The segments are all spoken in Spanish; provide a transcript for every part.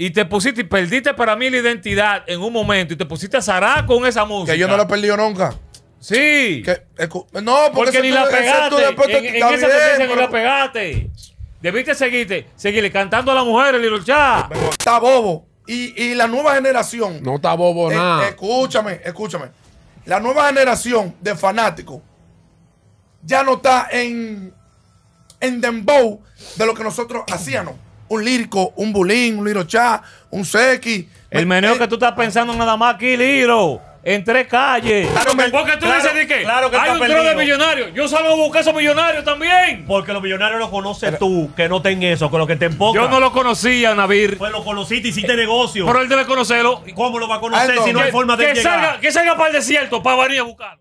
y te pusiste y perdiste para mí la identidad en un momento y te pusiste a zarar con esa música. Que yo no la he perdido nunca. Sí. Eh, no, porque, ni, la pegaste, en, esa ni la pegaste. Debiste seguirte, seguirle cantando a la mujer, el chá. Está bobo. Y, la nueva generación. No está bobo eh, nada. Escúchame, escúchame. La nueva generación de fanáticos ya no está en, en dembow de lo que nosotros hacíamos un lirco, un bulín, un lirocha, un sequi. El meneo que tú estás pensando nada más aquí, Liro. En tres calles. Claro que, porque tú dices que hay un trono de millonarios. Yo salgo a buscar a esos millonarios también. Porque los millonarios los conoces tú, que no ten eso, con lo que te empoca. Yo no lo conocía, Navir. Pues lo conociste, hiciste negocio. Pero él debe conocerlo. ¿Cómo lo va a conocer si no hay forma de que Salga, que salga para el desierto, para venir a buscarlo.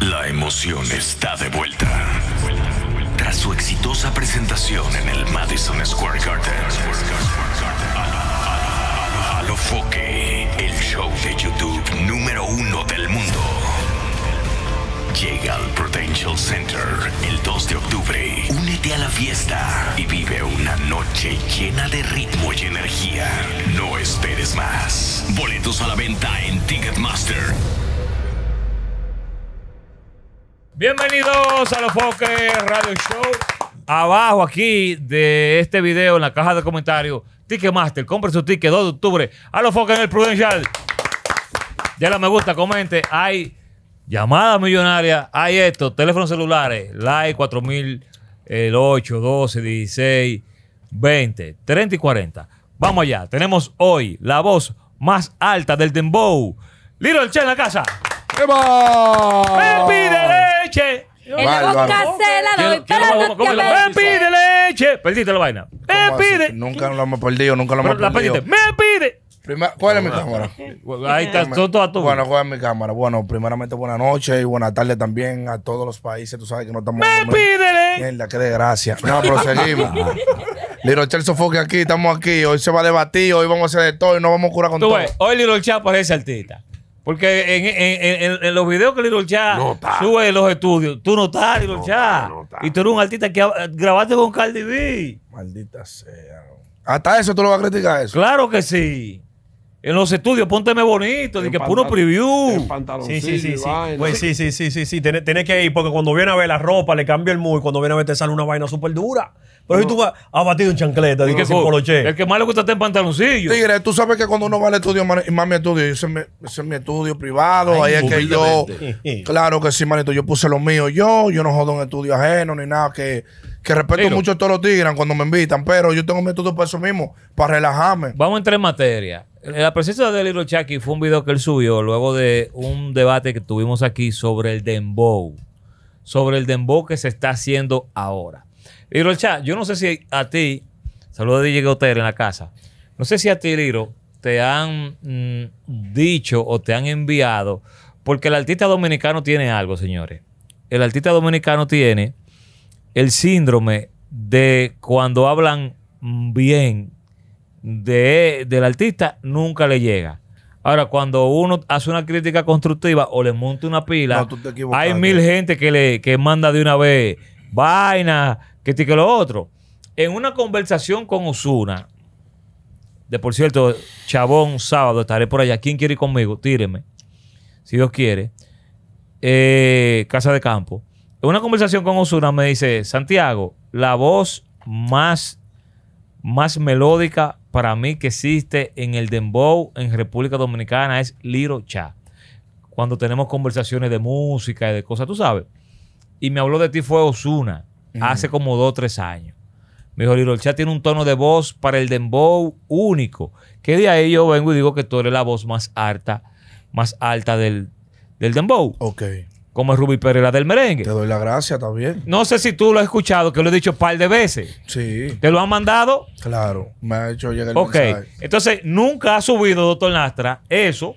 La emoción está de vuelta. Tras su exitosa presentación en el Madison Square Garden, Alofoque, el show de YouTube número uno del mundo, llega al Prudential Center el 2 de octubre. Únete a la fiesta y vive una noche llena de ritmo y energía. No esperes más. Boletos a la venta en Ticketmaster. Bienvenidos a los Foques Radio Show. Abajo aquí de este video, en la caja de comentarios, Ticketmaster, compre su ticket 2 de octubre a los Foques en el Prudential. Ya la me gusta, comente. Hay llamadas millonarias, hay esto, teléfonos celulares, Like 4000, el 8, 12, 16, 20, 30 y 40. Vamos allá, tenemos hoy la voz más alta del Dembow. Little Che en la casa. Vamos. pídele! leche. El Me pide leche. Perdiste la vaina. Me pide. Nunca lo hemos perdido, nunca lo hemos perdido. Me pide. ¿Cuál es mi cámara? Ahí está, tú, a tú. Bueno, ¿cuál es mi cámara? Bueno, primeramente buenas noches y buenas tardes también a todos los países. Tú sabes que no estamos... Me pídele. Mierda, qué desgracia. No, proseguimos. Little Chel Sofoque aquí, estamos aquí. Hoy se va a debatir, hoy vamos a hacer de todo y no vamos a curar con Tú todo. ves, hoy Little por parece artista. Porque en, en, en, en, los videos que Little Chá sube en los estudios, tú no estás, Little Chá. y tú eres un artista que eh, grabaste con Cardi B. Maldita sea. Hasta eso tú lo vas a criticar eso. Claro que sí. En los estudios, pónteme bonito, de que puro preview. Sí, sí, sí, sí. Pues sí, sí, sí, sí, sí. Tienes que ir, porque cuando viene a ver la ropa, le cambia el mood, cuando viene a ver te sale una vaina súper dura. Pero si tú vas a ah, batir un chancleta, dije que sin El que más le gusta está en pantaloncillo. Tigre, tú sabes que cuando uno va al estudio, mi estudio, ese es mi estudio privado, ahí es que yo. claro que sí, manito, yo puse lo mío yo, yo no jodo en estudio ajeno ni nada, que, que respeto mucho a todos los tigres cuando me invitan, pero yo tengo mi estudio para eso mismo, para relajarme. Vamos a entrar en materia. Eh, la presencia de Liro Chucky fue un video que él subió luego de un debate que tuvimos aquí sobre el dembow. Sobre el dembow que se está haciendo ahora. Little Chucky, yo no sé si a ti, saludos a DJ Gauter en la casa, no sé si a ti, Liro, te han mm, dicho o te han enviado, porque el artista dominicano tiene algo, señores. El artista dominicano tiene el síndrome de cuando hablan bien de, del artista nunca le llega. Ahora, cuando uno hace una crítica constructiva o le monta una pila, hay mil gente que le manda de una vez vaina, que te lo otro. En una conversación con Osuna, de por cierto, Chabón, sábado estaré por allá. ¿Quién quiere ir conmigo? Tíreme. Si Dios quiere. Eh, casa de Campo. En una conversación con Osuna me dice, Santiago, la voz más, más melódica para mí que existe en el Dembow en República Dominicana es Liro Cha. Cuando tenemos conversaciones de música y de cosas, tú sabes. Y me habló de ti fue Osuna hace como dos o tres años. Me dijo, Liro Cha tiene un tono de voz para el Dembow único. Que de ahí yo vengo y digo que tú eres la voz más alta, más alta del, del Dembow. Ok como es Rubí Pereira del merengue. Te doy la gracia también. No sé si tú lo has escuchado, que lo he dicho un par de veces. Sí. ¿Te lo han mandado? Claro, me ha hecho llegar el Ok, entonces nunca ha subido, doctor Nastra, eso,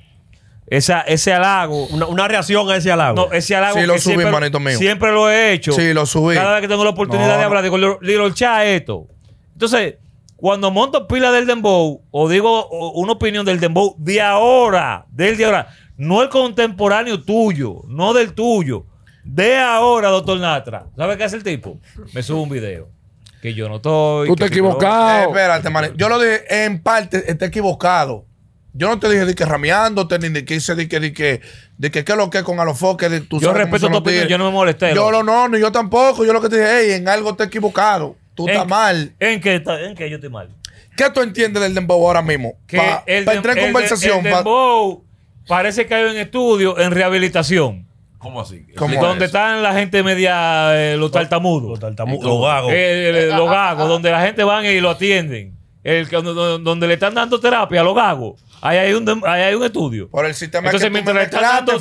ese halago. Una, reacción a ese halago. No, ese halago. Sí, lo que subí, siempre, mío. Siempre lo he hecho. Sí, lo subí. Cada vez que tengo la oportunidad de hablar, digo, el chat esto. Entonces, cuando monto pila del Dembow, o digo una opinión del Dembow de ahora, del de ahora, no el contemporáneo tuyo, no del tuyo. De ahora, doctor Natra. ¿Sabe qué hace el tipo? Me sube un video. Que yo no estoy. Tú te equivocado. Eh, espérate, Yo lo dije, en parte, está equivocado. Yo no te dije de que rameándote, ni de que hice de que, de que, de que qué lo que con Alofoque. De, yo respeto tu opinión, yo no me molesté. Yo lo no, ni yo tampoco. Yo lo que te dije, hey, en algo te equivocado. Tú estás mal. ¿En qué, ¿En qué yo estoy mal? ¿Qué tú entiendes del dembow ahora mismo? Para entrar en conversación. El dembow parece que hay un estudio en rehabilitación. ¿Cómo así? donde están la gente media, eh, los tartamudos. Los tartamudos, los gagos. Eh, eh, los gagos, ah, ah, ah. donde la gente van y lo atienden. El, donde, le están dando terapia a los gagos. Ahí hay un, hay un estudio. Por el sistema que mientras, le están dando,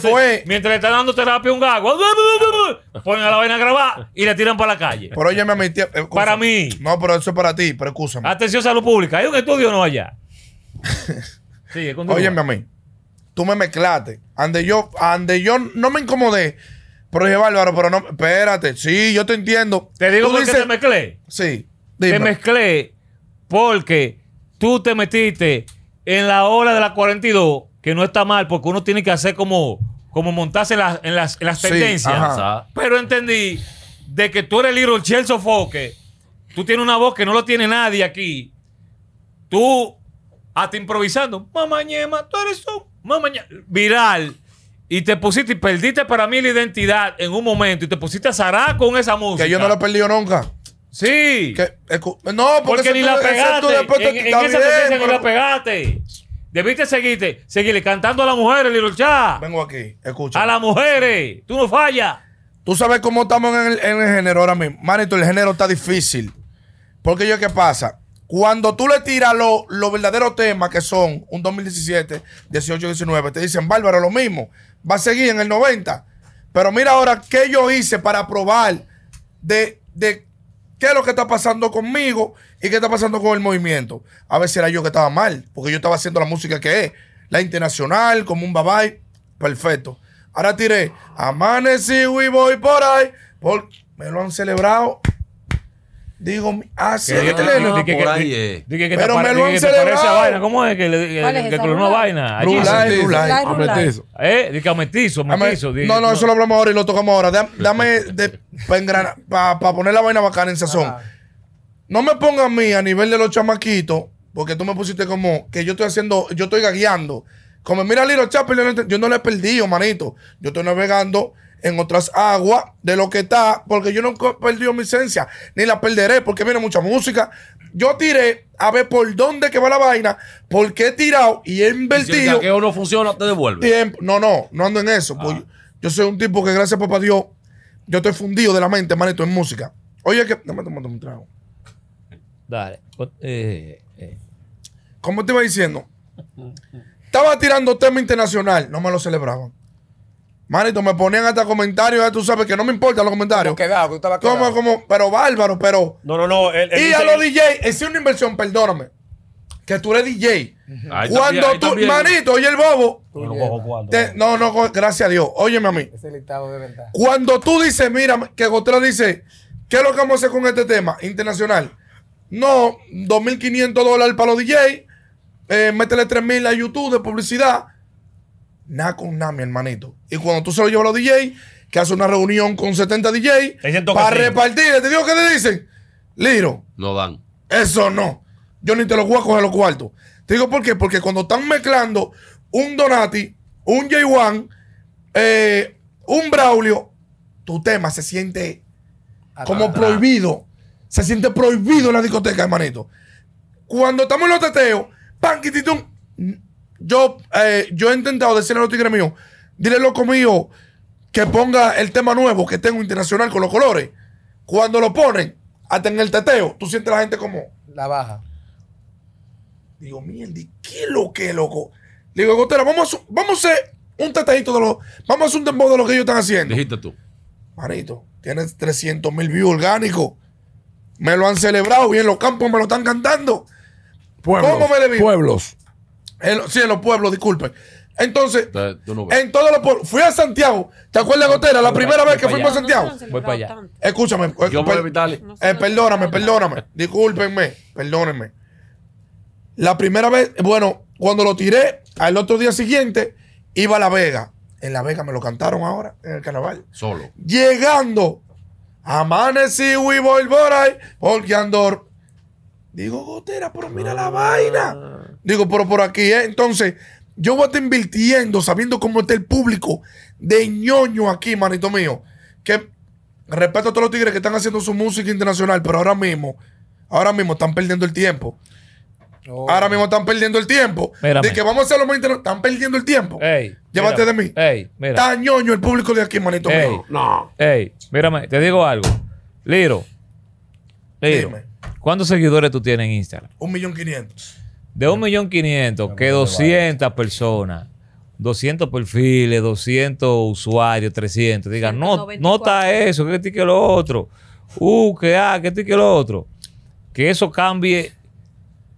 mientras le están dando terapia a un gago, ponen a la vaina a grabar y le tiran para la calle. Pero óyeme, a mí. Para mí. No, pero eso es para ti, pero escúchame. Atención, salud pública. ¿Hay un estudio no allá? óyeme a mí tú me mezclaste. Ande yo, ande yo no me incomodé. Pero dije, Bárbaro, pero no, espérate, sí, yo te entiendo. Te digo por te mezclé. Sí, dime. Te mezclé porque tú te metiste en la hora de la 42, que no está mal, porque uno tiene que hacer como, como montarse en las, en tendencias. pero entendí de que tú eres el Little Chelsea Foque, tú tienes una voz que no lo tiene nadie aquí. Tú, hasta improvisando, mamá ñema, tú eres un viral, y te pusiste y perdiste para mí la identidad en un momento y te pusiste a zarar con esa música. Que yo no la he perdido nunca. Sí. Eh, no, porque, ni la pegaste. en, esa ni la pegaste. Debiste seguirte, seguirle cantando a las mujeres, Lilo Chá. Vengo aquí, escucha. A las mujeres, tú no fallas. Tú sabes cómo estamos en el, en el género ahora mismo. Manito, el género está difícil. Porque yo, ¿qué pasa? Cuando tú le tiras los verdaderos temas que son un 2017, 18, 19, te dicen, Bárbaro, lo mismo, va a seguir en el 90. Pero mira ahora qué yo hice para probar de, de qué es lo que está pasando conmigo y qué está pasando con el movimiento. A ver si era yo que estaba mal, porque yo estaba haciendo la música que es, la internacional, como un babay, perfecto. Ahora tiré, amanecí y voy por ahí, porque me lo han celebrado Digo, así ah, es que te leen. Pero me lo han celebrado. ¿Cómo es? Que le una vaina. Rulay, Ametizo. ¿Eh? Dice ametizo, ametizo. No, no, eso lo hablamos ahora y lo tocamos ahora. Dame, para poner la vaina bacana en sazón. No me pongas a mí a nivel de los chamaquitos, porque tú me pusiste como que yo estoy haciendo, yo estoy gagueando. Como mira Lilo Chapel, yo no le he perdido, manito. Yo estoy navegando en otras aguas de lo que está, porque yo no he perdido mi esencia, ni la perderé, porque viene mucha música. Yo tiré a ver por dónde que va la vaina, porque he tirado y he invertido. que no funciona, te devuelve. Tiempo. No, no, no ando en eso. Pues ah. yo, soy un tipo que, gracias papá Dios, yo estoy fundido de la mente, manito, en música. Oye, que. No un Dale. Pues, eh, eh. ¿Cómo te iba diciendo? Estaba tirando tema internacional, no me lo celebraban. Manito, me ponían hasta comentarios, ya tú sabes que no me importan los comentarios. Quedado, tú como, como, pero bárbaro, pero. No, no, no. y a los DJ, es una inversión, perdóname. Que tú eres DJ. Cuando tú, manito, oye el bobo. Eh. no, no, gracias a Dios. Óyeme a mí. Es el de verdad. Cuando tú dices, mira, que Gostela dice, ¿qué es lo que vamos a hacer con este tema internacional? No, 2.500 dólares para los DJ, eh, métele 3.000 a YouTube de publicidad nada con nada, mi hermanito. Y cuando tú se lo llevas a los DJ, que hace una reunión con 70 DJ para repartir, te digo qué te dicen, Liro. No dan. Eso no. Yo ni te lo voy a coger los cuartos. Te digo por qué, porque cuando están mezclando un Donati, un j Wan eh, un Braulio, tu tema se siente como prohibido. Se siente prohibido en la discoteca, hermanito. Cuando estamos en los teteos, panquititum, yo, eh, yo he intentado decirle a los tigres míos, dile loco mío que ponga el tema nuevo que tengo internacional con los colores. Cuando lo ponen, hasta en el teteo, tú sientes la gente como. La baja. Digo, mierda, ¿qué lo que, loco? digo, Gotera, vamos a, vamos a hacer un teteito de los. Vamos a hacer un tempo de lo que ellos están haciendo. Dijiste tú. Manito, tienes 300 mil views orgánicos. Me lo han celebrado y en los campos me lo están cantando. Pueblos. ¿Cómo me le Pueblos sí, en los pueblos, disculpen. Entonces, en todos los pueblos. Fui a Santiago. ¿Te acuerdas, Gotera? La primera vez que fuimos a Santiago. Voy para allá. Escúchame. Yo pues, pues, eh, perdóname, perdóname. Discúlpenme, perdónenme. La primera vez, bueno, cuando lo tiré, al otro día siguiente, iba a La Vega. En La Vega me lo cantaron ahora, en el carnaval. Solo. Llegando, amanecí, voy por boy, porque andor. Digo, Gotera, pero mira la ah. vaina. Digo, pero por aquí, ¿eh? Entonces, yo voy a estar invirtiendo, sabiendo cómo está el público de ñoño aquí, manito mío. Que respeto a todos los tigres que están haciendo su música internacional, pero ahora mismo, ahora mismo están perdiendo el tiempo. Oh. Ahora mismo están perdiendo el tiempo. De que vamos a lo más internacional. Están perdiendo el tiempo. Llévate de mí. Está ñoño el público de aquí, manito mío. No. Ey, mírame, te digo algo. Liro. Liro. ¿Cuántos seguidores tú tienes en Instagram? Un millón quinientos de quinientos, que 200 personas, 200 perfiles, 200 usuarios, 300, digan, no, no está eso, que y que lo otro, uh, que ah, que que lo otro, que eso cambie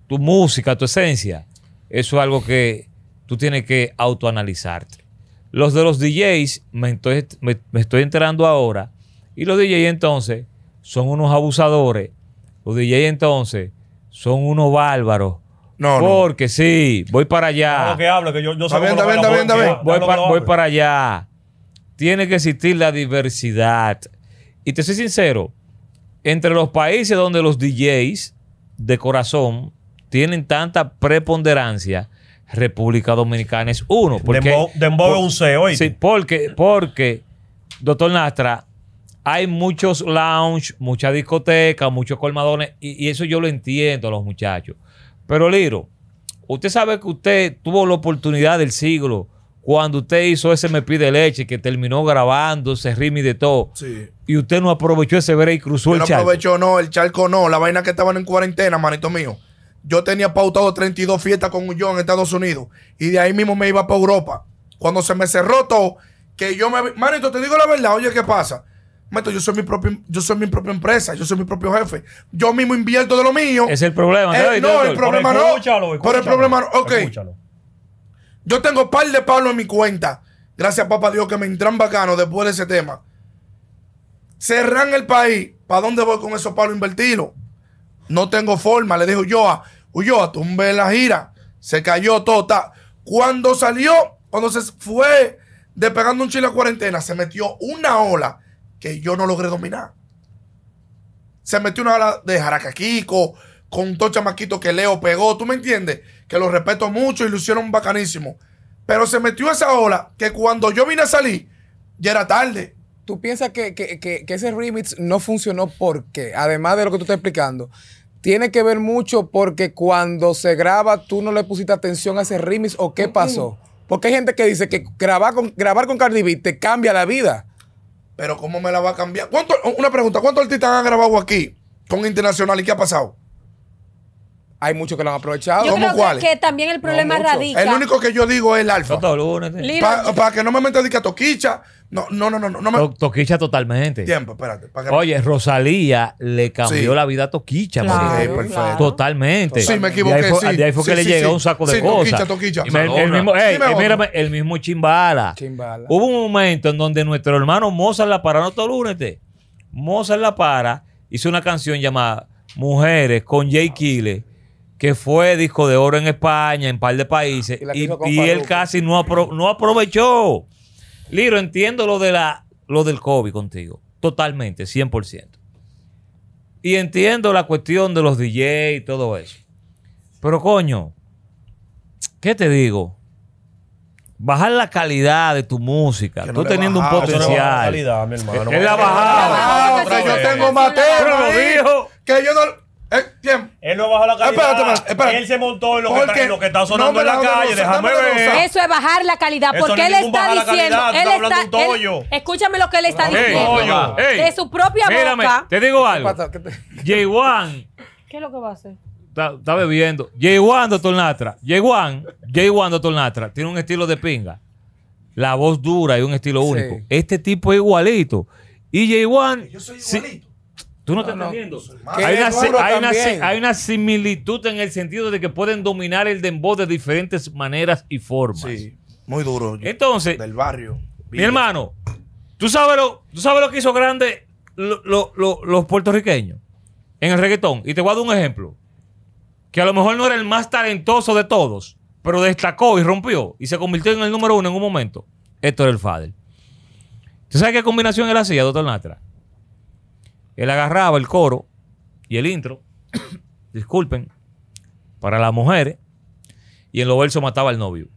tu música, tu esencia, eso es algo que tú tienes que autoanalizarte. Los de los DJs, me estoy, me estoy enterando ahora, y los DJs entonces son unos abusadores, los DJs entonces son unos bárbaros, porque sí, voy para allá. Voy, para allá. Tiene que existir la diversidad. Y te soy sincero, entre los países donde los DJs de corazón tienen tanta preponderancia, República Dominicana es uno. Porque, un CEO Sí, porque, porque, doctor Nastra, hay muchos lounge, muchas discotecas, muchos colmadones, y, y, eso yo lo entiendo los muchachos. Pero Liro, usted sabe que usted tuvo la oportunidad del siglo cuando usted hizo ese Me Pide Leche, que terminó grabando ese y de todo. Sí. Y usted no aprovechó ese veré y cruzó el no charco. No aprovechó, no, el charco no. La vaina que estaban en cuarentena, manito mío. Yo tenía pautado 32 fiestas con un en Estados Unidos. Y de ahí mismo me iba para Europa. Cuando se me cerró todo, que yo me. Manito, te digo la verdad, oye, ¿qué pasa? yo soy mi propio, yo soy mi propia empresa, yo soy mi propio jefe. Yo mismo invierto de lo mío. Es el problema. Eh, no, el problema no. Escúchalo, Pero el problema no. Ok. Yo tengo par de palos en mi cuenta. Gracias, papá Dios, que me entran bacano después de ese tema. Cerran el país. ¿Para dónde voy con esos palos invertidos? No tengo forma. Le dije Ulloa, a tumbe la gira. Se cayó todo. Cuando salió, cuando se fue despegando un chile a cuarentena, se metió una ola que yo no logré dominar. Se metió una ola de jaracaquico con un chamaquitos que Leo pegó, ¿tú me entiendes? Que lo respeto mucho y lo hicieron bacanísimo. Pero se metió esa ola que cuando yo vine a salir, ya era tarde. ¿Tú piensas que, ese remix no funcionó porque, además de lo que tú estás explicando, tiene que ver mucho porque cuando se graba tú no le pusiste atención a ese remix o qué pasó? Porque hay gente que dice que grabar con, grabar con Cardi B te cambia la vida. Pero ¿cómo me la va a cambiar? ¿Cuánto, una pregunta, ¿cuántos artistas han grabado aquí con Internacional y qué ha pasado? Hay muchos que lo han aprovechado. Yo creo que también el problema radica. El único que yo digo es el alfa. Para que no me metas a toquicha. No, no, no, no. no toquicha totalmente. Tiempo, espérate. Oye, Rosalía le cambió la vida a Toquicha. Claro, perfecto. Totalmente. Sí, me equivoqué. Y ahí fue, ahí fue que le llegó un saco de cosas. Toquicha, toquicha. El, mismo, mismo Chimbala. Chimbala. Hubo un momento en donde nuestro hermano Mozart La Para, no tolúnete. Mozart La Para hizo una canción llamada Mujeres con Jay Kille que fue disco de oro en España, en un par de países, y, él casi no, aprovechó. Liro, entiendo lo, de la, lo del COVID contigo, totalmente, 100%. Y entiendo la cuestión de los DJ y todo eso. Pero coño, ¿qué te digo? bajar la calidad de tu música. tú teniendo un potencial. la calidad, mi hermano. Él la ha bajado. yo tengo más Que yo no. Eh, tiempo. Él no bajó la calidad. Espérate, espérate, espérate. Él se montó en lo, que, lo que, está sonando no en la calle. Déjame ver. Eso es bajar la calidad. porque él está diciendo. él está, un tollo. escúchame lo que él está diciendo. de su propia boca. Te digo algo. J1. ¿Qué es lo que va a hacer? Está, está bebiendo. Jaywan 1 doctor Natra. J1, doctor Natra. Tiene un estilo de pinga. La voz dura y un estilo sí. único. Este tipo es igualito. Y j Yo soy igualito. Si, Tú no, ah, estás viendo. Hay, una, similitud en el sentido de que pueden dominar el dembow de diferentes maneras y formas. Sí, muy duro. Entonces, del barrio. Mi hermano, ¿tú sabes lo, tú sabes lo que hizo grande los puertorriqueños en el reggaetón? Y te voy a dar un ejemplo. Que a lo mejor no era el más talentoso de todos, pero destacó y rompió y se convirtió en el número uno en un momento. Esto era El Fadel. ¿Tú sabes qué combinación era hacía, doctor Natra? él agarraba el coro y el intro, disculpen, para las mujeres, y en los versos mataba al novio.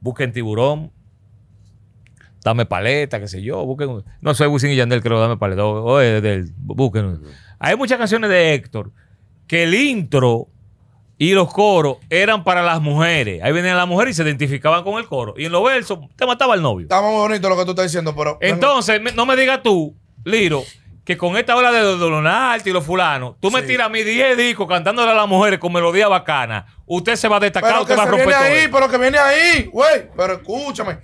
Busquen tiburón, dame paleta, qué sé yo, busquen. No soy Wisin y Yandel, creo, dame paleta. del, busquen. Hay muchas canciones de Héctor que el intro y los coros eran para las mujeres. Ahí venían las mujeres y se identificaban con el coro. Y en los versos te mataba el novio. Está muy bonito lo que tú estás diciendo, pero. Entonces, no me digas tú, Liro, que con esta ola de Donald y los fulanos, tú me tira tiras mis 10 discos cantándole a las mujeres con melodía bacana. Usted se va a destacar, usted va a romper viene ahí, pero que viene ahí, güey. Pero escúchame.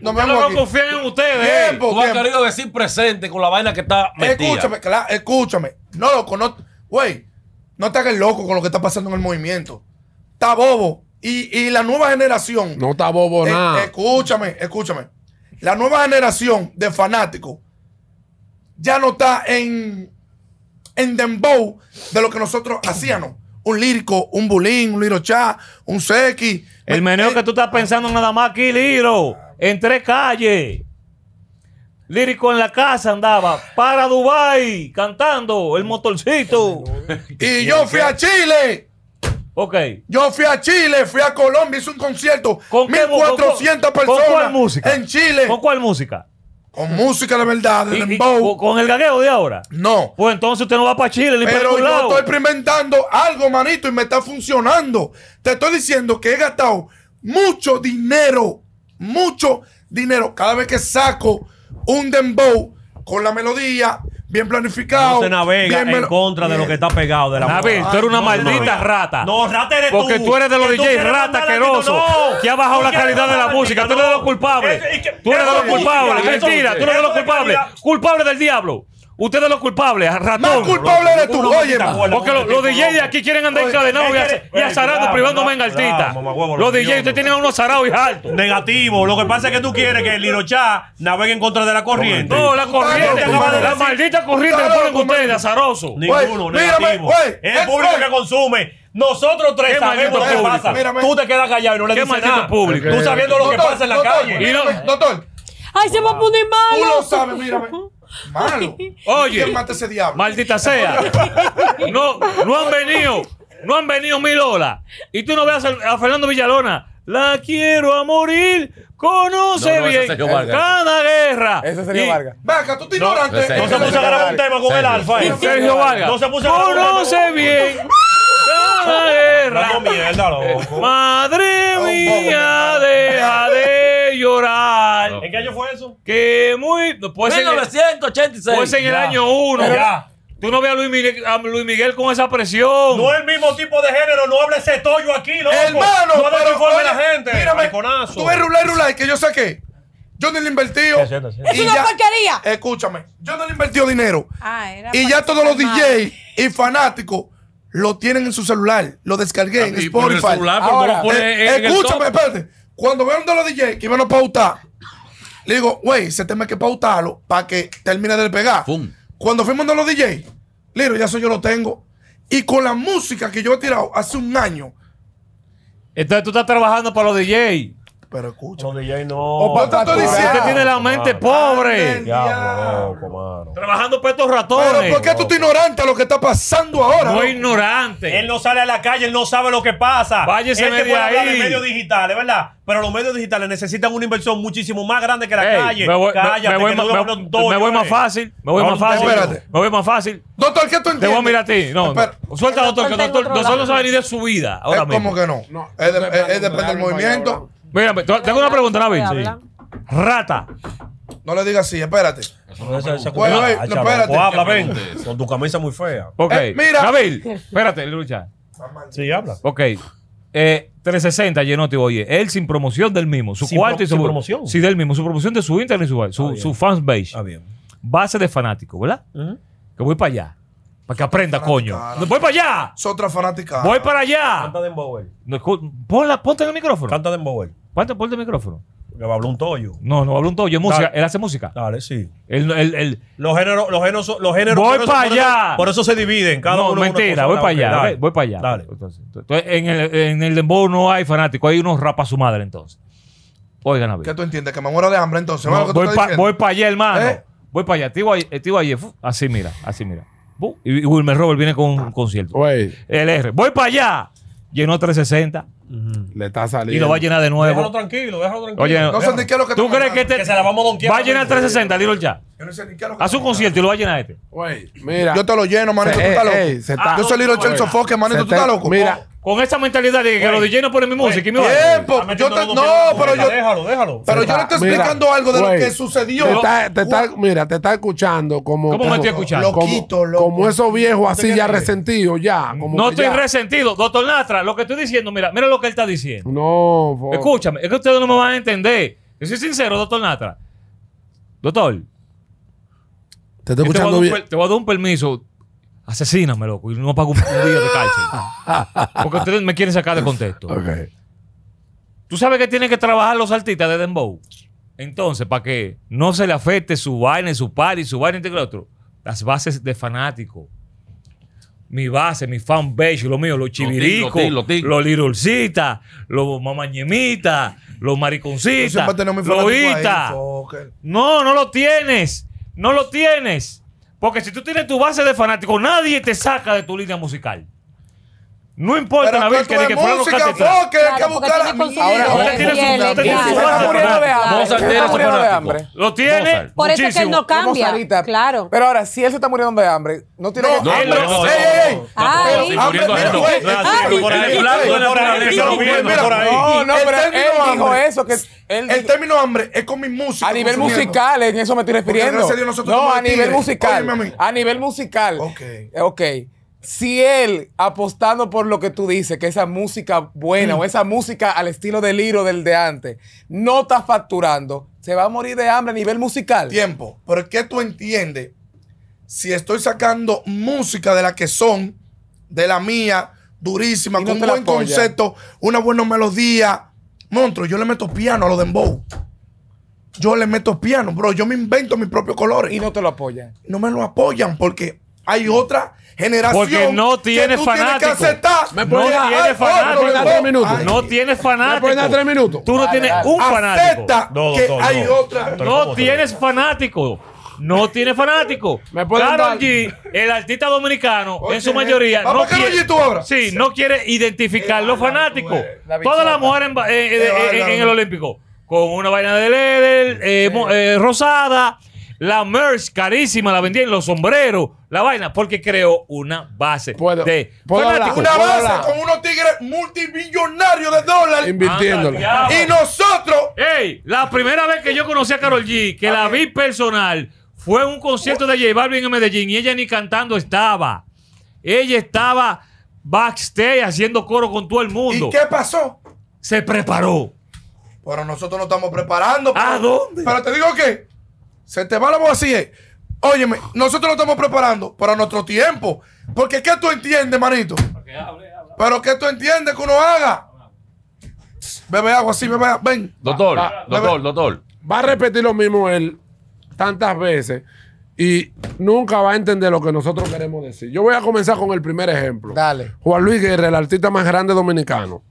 no me no confiar en ustedes. tú has querido decir presente con la vaina que está metida. Escúchame, claro, escúchame. No, loco, no. Güey, no te hagas loco con lo que está pasando en el movimiento. Está bobo. Y, la nueva generación. No está bobo eh, nada. Escúchame, escúchame. La nueva generación de fanáticos ya no está en, en dembow de lo que nosotros hacíamos. Un lírico, un bulín, un liro un sexy El meneo que tú estás pensando nada más aquí, liro. En tres calles. Lírico en la casa andaba para Dubai cantando el motorcito. y yo fui a Chile. Ok. Yo fui a Chile, fui a Colombia, hice un concierto. ¿Con 1400 personas ¿con cuál música? en Chile. ¿Con cuál música? Con música la verdad, dembow. ¿Con el gagueo de ahora? No. Pues entonces usted no va para Chile Pero yo estoy experimentando algo, manito, y me está funcionando. Te estoy diciendo que he gastado mucho dinero, mucho dinero. Cada vez que saco un dembow con la melodía, bien planificado. No se navega en contra de lo que está pegado de la David, tú eres una maldita rata. No, rata eres tú. Porque tú eres de los DJs rata asqueroso. que ha bajado la calidad de la música. Tú eres de los culpables. Eh, eh, tú eres de los culpables. Mentira, tú eres de los culpables. Culpable del diablo. Ustedes son los culpables, ratón. Más culpable eres tú, oye. Porque los, DJs de aquí quieren andar encadenados y, azarados privando en altita. Los DJs, ustedes tienen a unos azarados y alto. Negativo. Lo que pasa es que tú quieres que el Lirochá navegue en contra de la corriente. No, la corriente. La maldita corriente que ponen ustedes, azaroso. Ninguno, negativo. Es el público que consume. Nosotros tres sabemos lo que pasa. Tú te quedas callado y no le dices nada. Tú sabiendo lo que pasa en la calle. Doctor. Ay, se va a poner mal. Tú lo sabes, mírame. Malo. Oye. Maldita sea. no, no han venido. No han venido mil olas. Y tú no veas a Fernando Villalona. La quiero a morir. Conoce bien cada guerra. Ese sería Vargas. Vaca, tú te ignorante. No, se puso a grabar un tema con el Alfa. Eh. Sergio Vargas. No se puso a grabar Conoce bien cada guerra. Madre mía, deja de llorar. ¿En qué año pues. fue eso? Que muy. después 1986. En el, pues en el pues año 1. Ya. Tú no ves a Luis, Miguel, con esa presión. No es el mismo tipo de género, no hables ese tollo aquí, loco. Hermano, no pero, informes la gente. Mírame, tú ves Rulay Rulay que yo saqué. Yo no le invertí. Es una porquería. Escúchame, yo no le invertí dinero. Ah, era y ya todos los DJs y fanáticos lo tienen en su celular. Lo descargué en Spotify. escúchame, espérate. Cuando veo de los DJ que iban a pautar, le digo, güey, se tema que pautarlo para que termine de pegar. Cuando fuimos de los DJ, digo, ya eso yo lo tengo. Y con la música que yo he tirado hace un año. Entonces tú estás trabajando para los DJ. Pero escucha. Los DJ no. Oh, o Usted tiene la mente pobre. loco, Trabajando para estos ratones. Pero ¿por qué tú estás ignorante a lo que está pasando ahora? No, ignorante. Él no sale a la calle, él no sabe lo que pasa. Váyese él te puede hablar de medios digitales, ¿verdad? Pero los medios digitales necesitan una inversión muchísimo más grande que la calle. Me voy, Cállate, me, voy, más fácil. Me voy más fácil. Espérate. Me voy más fácil. Doctor, ¿qué tú entiendes? Te voy a mirar a ti. No, Suelta, doctor, que doctor, doctor no sabe ni de su vida ahora eh, mismo. ¿Cómo que no? Es depende del movimiento tengo una pregunta, Navi. Rata. No le digas así, espérate. habla, vente Con tu camisa muy fea. Ok. Eh, mira. Nabil, espérate, lucha. Sí, habla. Ok. Eh, 360 te oye, él sin promoción del mismo, su cuarto y su promoción. Sí, del mismo, su promoción de su internet y su, su, fans base bien. Base de fanático ¿verdad? Que voy para allá. Para que aprenda, coño. Voy para allá. Es otra fanática. Voy para allá. Canta de ponte en el micrófono. Canta de Ponte, el micrófono. Que va a hablar un toyo. No, no va a hablar un toyo. música. Él hace música. Dale, sí. Los géneros, los géneros, los géneros. Voy para allá. Por eso se dividen. Cada no, uno mentira. voy para allá. Voy para allá. Dale. Entonces, entonces, en el, en el dembow no hay fanático. Hay unos rapas su madre entonces. Oigan a ver. ¿Qué tú entiendes? Que me muero de hambre entonces. voy para allá, hermano. ¿Eh? Voy para allá. Te ahí. Así mira. Así mira. Y Wilmer Robert viene con un concierto. el R Voy para allá. Llenó 360. Le está saliendo. Y lo va a llenar de nuevo. Déjalo tranquilo, déjalo tranquilo. Oye, no, sé ni qué es lo que ¿Tú crees este que, se la vamos a Va a llenar 360, dilo ya. Yo no sé ni qué lo Haz un concierto y lo va a llenar este. mira. Yo te lo lleno, manito. tú estás loco. Ah, yo soy Lilo Chel Sofoque, manito. tú estás loco. Mira, Con esa mentalidad de que lo lleno por mi música y mi no, pero yo. Déjalo, déjalo. Pero yo le estoy explicando algo de lo que sucedió. mira, te está escuchando como. ¿Cómo me estoy escuchando? Loquito, loco. Como esos viejos así ya resentidos, ya. No estoy resentido. Doctor Natra lo que estoy diciendo, mira, mira lo que él está diciendo. No, Escúchame, es que ustedes no me van a entender. Yo soy sincero, doctor Natra Doctor, te escuchando bien. Te voy a dar un permiso. Asesíname, loco. Y no pago un día de cárcel. Porque ustedes me quieren sacar de contexto. Tú sabes que tienen que trabajar los artistas de Dembow. Entonces, para que no se le afecte su vaina, su party, su vaina, entre otro, las bases de fanático. Mi base, mi fan base, lo mío, los chiviricos, los, los, los lirulcitas, los mamañemitas, los mariconcitas, los No, no lo tienes. No lo tienes. Porque si tú tienes tu base de fanático, nadie te saca de tu línea musical. No importa Nabil, que, de que fueron los Claro, que hay que buscar a mí. Ahora, ahora tiene su usted tiene muriendo de hambre. Lo tiene. Por eso es que él no cambia. Claro. Pero ahora, si él se está muriendo de hambre, no tiene que. No, no, no. No, pero él dijo eso. que el, el, término hambre es con mis músicos. A nivel musical, en eso me estoy refiriendo. No, a nivel musical. A nivel musical. Ok. Ok si él apostando por lo que tú dices, que esa música buena o mm. esa música al estilo del Liro del de antes, no está facturando, se va a morir de hambre a nivel musical. Tiempo. ¿Pero es tú entiendes? Si estoy sacando música de la que son, de la mía, durísima, con un buen concepto, una buena melodía. Monstruo, yo le meto piano a los dembow. Yo le meto piano, bro. Yo me invento mis propios colores. Y no te lo apoyan. No me lo apoyan porque hay otra generación. Porque no tienes fanáticos. No tiene fanáticos. No tiene fanáticos. Tú no tienes un fanático. que hay otra. No tienes fanático. No tiene fanático. el artista dominicano, en su mayoría, no quiere, G, tú ahora? Sí, no quiere identificar los fanáticos. Todas las mujeres en, eh, eh, el Olímpico, con una vaina de leder eh, rosada. La merch carísima la en los sombreros, la vaina, porque creó una base de Una base con unos tigres multimillonarios de dólares. Invirtiéndolo. Y nosotros. Ey, la primera vez que yo conocí a Carol G, que la vi personal, fue un concierto de J Balvin en Medellín y ella ni cantando estaba. Ella estaba backstage haciendo coro con todo el mundo. ¿Y qué pasó? Se preparó. Pero nosotros no estamos preparando. ¿A dónde? Pero te digo que se te va la voz así. Eh. Óyeme, nosotros lo estamos preparando para nuestro tiempo. Porque ¿qué tú entiendes, manito? Pero ¿qué tú entiendes que uno haga? Bebe agua así, bebe agua. Ven. Doctor, doctor, doctor. Va a repetir lo mismo él tantas veces y nunca va a entender lo que nosotros queremos decir. Yo voy a comenzar con el primer ejemplo. Dale. Juan Luis Guerra, el artista más grande dominicano.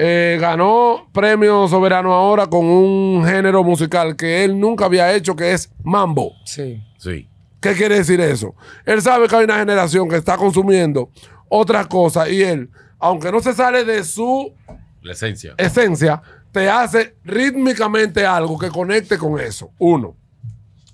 Eh, ganó premio soberano ahora con un género musical que él nunca había hecho, que es mambo. Sí. Sí. ¿Qué quiere decir eso? Él sabe que hay una generación que está consumiendo otras cosas y él, aunque no se sale de su esencia. esencia, te hace rítmicamente algo que conecte con eso. Uno.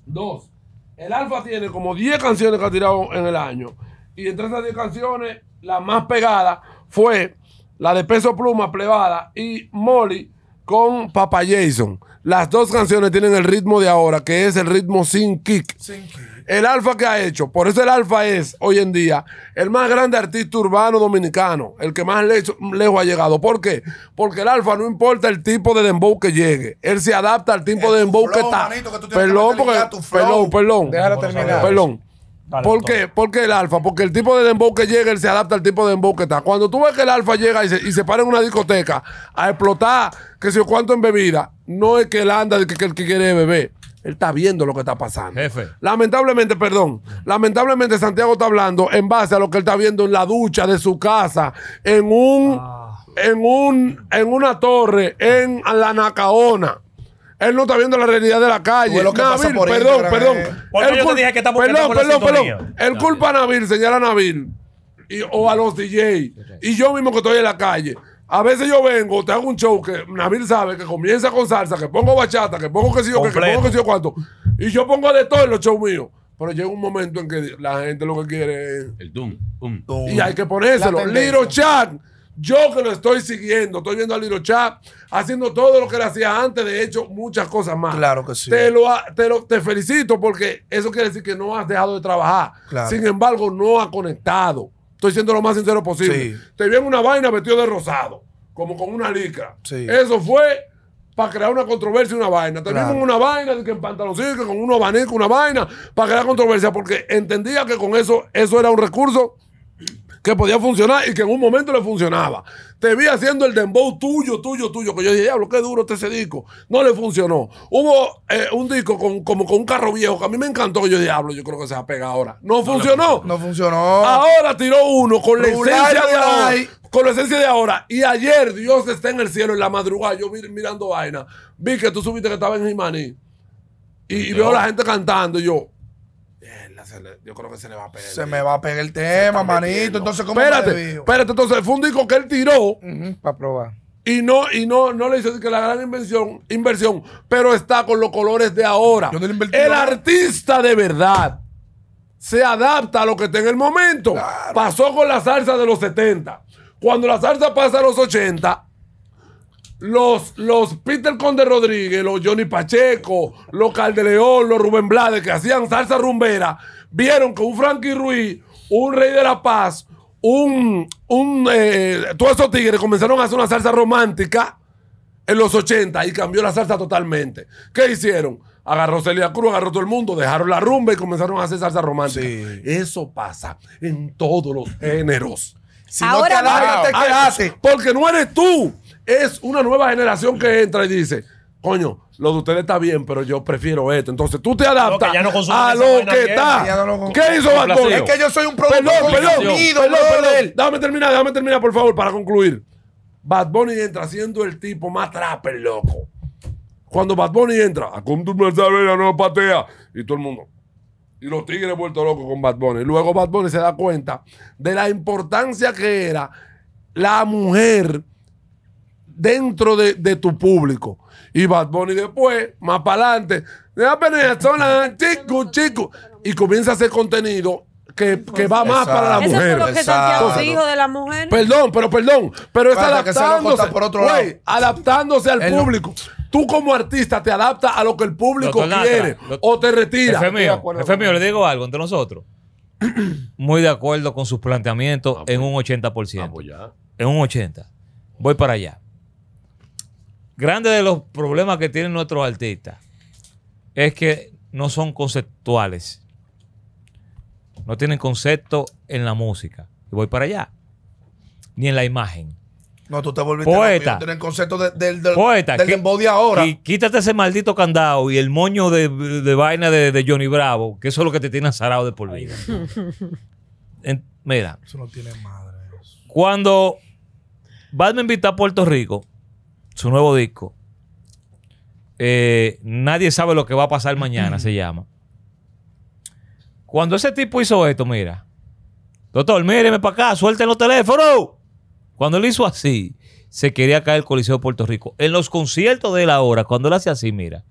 Dos. El Alfa tiene como 10 canciones que ha tirado en el año. Y entre esas 10 canciones, la más pegada fue la de Peso Pluma, Plebada, y Molly con Papa Jason. Las dos canciones tienen el ritmo de ahora, que es el ritmo sin kick. Sin El alfa que ha hecho, por eso el alfa es hoy en día el más grande artista urbano dominicano, el que más lejos, ha llegado. ¿Por qué? Porque el alfa no importa el tipo de dembow que llegue, él se adapta al tipo de dembow que está. perdón, perdón, perdón, perdón qué? ¿Por qué? Porque el alfa, porque el tipo de emboque que llega, él se adapta al tipo de dembow que está. Cuando tú ves que el alfa llega y se, y para en una discoteca a explotar, que sé yo cuánto en bebida, no es que él anda, que, que, que quiere beber. Él está viendo lo que está pasando. Lamentablemente, perdón. Lamentablemente, Santiago está hablando en base a lo que él está viendo en la ducha de su casa, en un, ah. en un, en una torre, en la Nacaona. Él no está viendo la realidad de la calle. perdón, perdón. Él eh. Perdón, perdón, perdón. Él culpa a Nabil, señala a Nabil. o a los DJ. Y yo mismo que estoy en la calle. A veces yo vengo, te hago un show que Nabil sabe que comienza con salsa, que pongo bachata, que pongo que si yo, que, pongo que cuánto. Y yo pongo de todo en los shows míos. Pero llega un momento en que la gente lo que quiere es. El doom. Y hay que ponérselo. Little Chat yo que lo estoy siguiendo, estoy viendo a Little haciendo todo lo que le hacía antes, de hecho, muchas cosas más. Claro que sí. Te, lo, te, te felicito porque eso quiere decir que no has dejado de trabajar. Sin embargo, no ha conectado. Estoy siendo lo más sincero posible. Te vi en una vaina vestido de rosado, como con una licra. Sí. Eso fue para crear una controversia y una vaina. vi en una vaina que en pantaloncillo, con un abanico, una vaina, para crear controversia, porque entendía que con eso, eso era un recurso que podía funcionar y que en un momento le funcionaba. Te vi haciendo el dembow tuyo, tuyo, tuyo, que yo dije, diablo, qué duro este ese disco. No le funcionó. Hubo eh, un disco con, como con un carro viejo que a mí me encantó, que yo diablo, yo creo que se va a pegar ahora. No, funcionó. No, funcionó. Ahora tiró uno con la esencia de ahora. Con la esencia de ahora. Y ayer Dios está en el cielo en la madrugada, yo mirando vaina. Vi que tú subiste que estaba en Jimani. Y, y veo a la gente cantando y yo, yo creo que se le va a pegar. Se me va a pegar el tema, manito. Entonces, ¿cómo Espérate, espérate. Entonces, fue un disco que él tiró. para probar. Y no, y no, no le hizo que la gran inversión, inversión, pero está con los colores de ahora. el artista de verdad se adapta a lo que está en el momento. Pasó con la salsa de los 70. Cuando la salsa pasa a los 80, los, los Peter Conde Rodríguez, los Johnny Pacheco, los Caldeleón, los Rubén Blades que hacían salsa rumbera, vieron que un Frankie Ruiz, un Rey de la Paz, un, un eh, todos esos tigres comenzaron a hacer una salsa romántica en los 80 y cambió la salsa totalmente. ¿Qué hicieron? Agarró Celia Cruz, agarró todo el mundo, dejaron la rumba y comenzaron a hacer salsa romántica. Eso pasa en todos los géneros. Si Ahora no te Porque no eres tú es una nueva generación que entra y dice, coño, lo de ustedes está bien, pero yo prefiero esto. Entonces tú te adaptas a lo que está. ¿Qué hizo Bad Bunny? Es que yo soy un producto perdón, perdón, perdón, perdón. Déjame terminar, déjame terminar, por favor, para concluir. Bad Bunny entra siendo el tipo más trapper, loco. Cuando Bad Bunny entra, a ah, con tu la no patea. Y todo el mundo. Y los tigres vuelto locos con Bad Bunny. Luego Bad Bunny se da cuenta de la importancia que era la mujer dentro de, tu público. Y Bad Bunny después, más para adelante, chico, chico, y comienza a hacer contenido que, va más para la mujer. Eso es de la mujer. Perdón, pero perdón. Pero es adaptándose. adaptándose al público. Tú como artista te adaptas a lo que el público quiere o te retira. Jefe mío, le digo algo entre nosotros. Muy de acuerdo con sus planteamientos en un 80%. En un 80%. Voy para allá grande de los problemas que tienen nuestros artistas es que no son conceptuales. No tienen concepto en la música. Y voy para allá. Ni en la imagen. No, tú te volviste poeta. concepto del dembow ahora. Y quítate ese maldito candado y el moño de, vaina de, Johnny Bravo, que eso es lo que te tiene azarado de por vida. en, mira. Eso no tiene madre. Cuando Batman invita a Puerto Rico, su nuevo disco. Eh, nadie sabe lo que va a pasar mañana, se llama. Cuando ese tipo hizo esto, mira. Doctor, míreme para acá, suelten los teléfonos. Cuando él hizo así, se quería caer el Coliseo de Puerto Rico. En los conciertos de la hora, cuando él hace así, mira.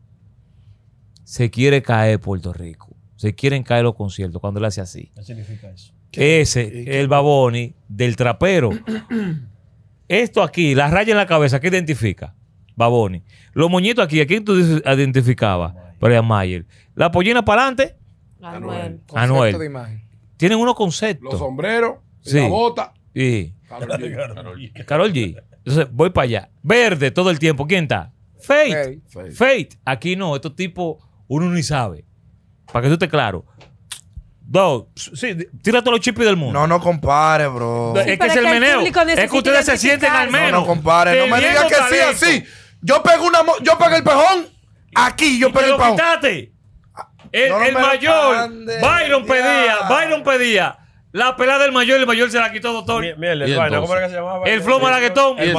Se quiere caer Puerto Rico. Se quieren caer los conciertos cuando él hace así. ¿Qué significa eso? Ese, el baboni del trapero. Esto aquí, la raya en la cabeza, ¿qué identifica? Baboni. Los moñitos aquí, ¿a quién tú identificabas? Brian Mayer. La pollina para adelante. Anuel. Tienen unos conceptos. Los sombreros, sí. la bota. Carol G. Entonces, voy para allá. Verde todo el tiempo. ¿Quién está? Fate. Fate. Aquí no, estos tipos, uno ni sabe. Para que tú estés claro. Dog, sí, todos los chipis del mundo. No, no compare, bro. es que es el meneo. Es que ustedes se sienten al menos. No, no compare. No me digas que sí, así. Yo pego una yo pegué el pejón aquí, yo pego el pejón. Ah, el, el mayor, Byron pedía, Byron pedía. La pelada del mayor, el mayor se la quitó, doctor. el El flow malaguetón. El,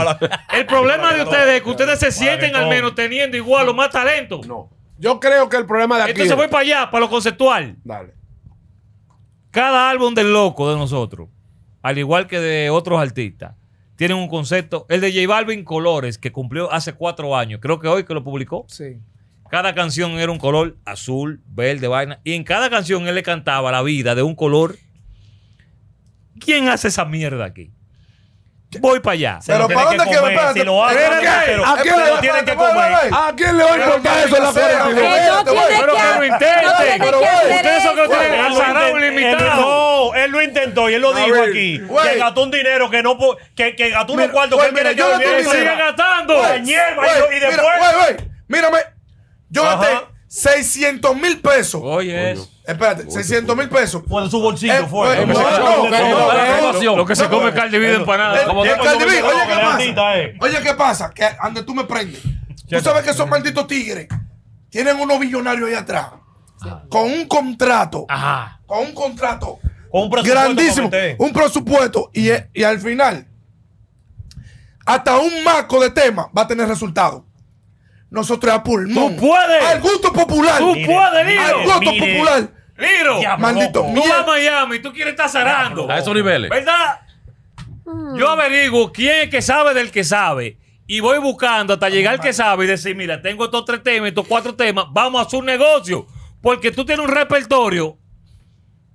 el, problema de ustedes es que ustedes se sienten al menos teniendo igual o más talento. No. Yo creo que el problema de aquí. Entonces voy para allá, para lo conceptual. Dale. Cada álbum del loco de nosotros, al igual que de otros artistas, tiene un concepto. El de J Balvin Colores, que cumplió hace cuatro años, creo que hoy que lo publicó. Sí. Cada canción era un color azul, verde, vaina. Y en cada canción él le cantaba la vida de un color. ¿Quién hace esa mierda aquí? voy para allá. Pero ¿para dónde que comer. Si lo hago, ¿A quién le tiene que comer? ¿A quién le va a importar eso en la 49? Pero que lo intente. Ustedes son que lo tienen limitado. No, él lo intentó y él lo dijo aquí. Que gastó un dinero que no que, que gastó unos cuartos que él quiere yo y sigue gastando. Y después. Mírame. Yo gasté 600 mil pesos. Oye, eso. Espérate, 600 mil pesos. Fue de su bolsillo, eh, fue. lo que se come caldivido eh, empanada. Eh, oye, ¿qué pasa? Oye, ¿qué pasa? Que ande tú me prendes. Tú sabes que esos malditos tigres tienen unos billonarios ahí atrás. Con un contrato. Ajá. Con un contrato. Con un presupuesto. Grandísimo. Un presupuesto. Y, e, y al final, hasta un marco de tema va a tener resultado. Nosotros a pulmón. ¡Tú puedes! ¡Al gusto popular! no puedes, Liro! ¡Al gusto popular! ¡Liro! ¡Maldito Tú vas a Miami, tú quieres estar zarando. A esos niveles. ¿Verdad? Mm. Yo averiguo quién es que sabe del que sabe. Y voy buscando hasta llegar al que sabe y decir, mira, tengo estos tres temas, estos cuatro temas, vamos a hacer un negocio. Porque tú tienes un repertorio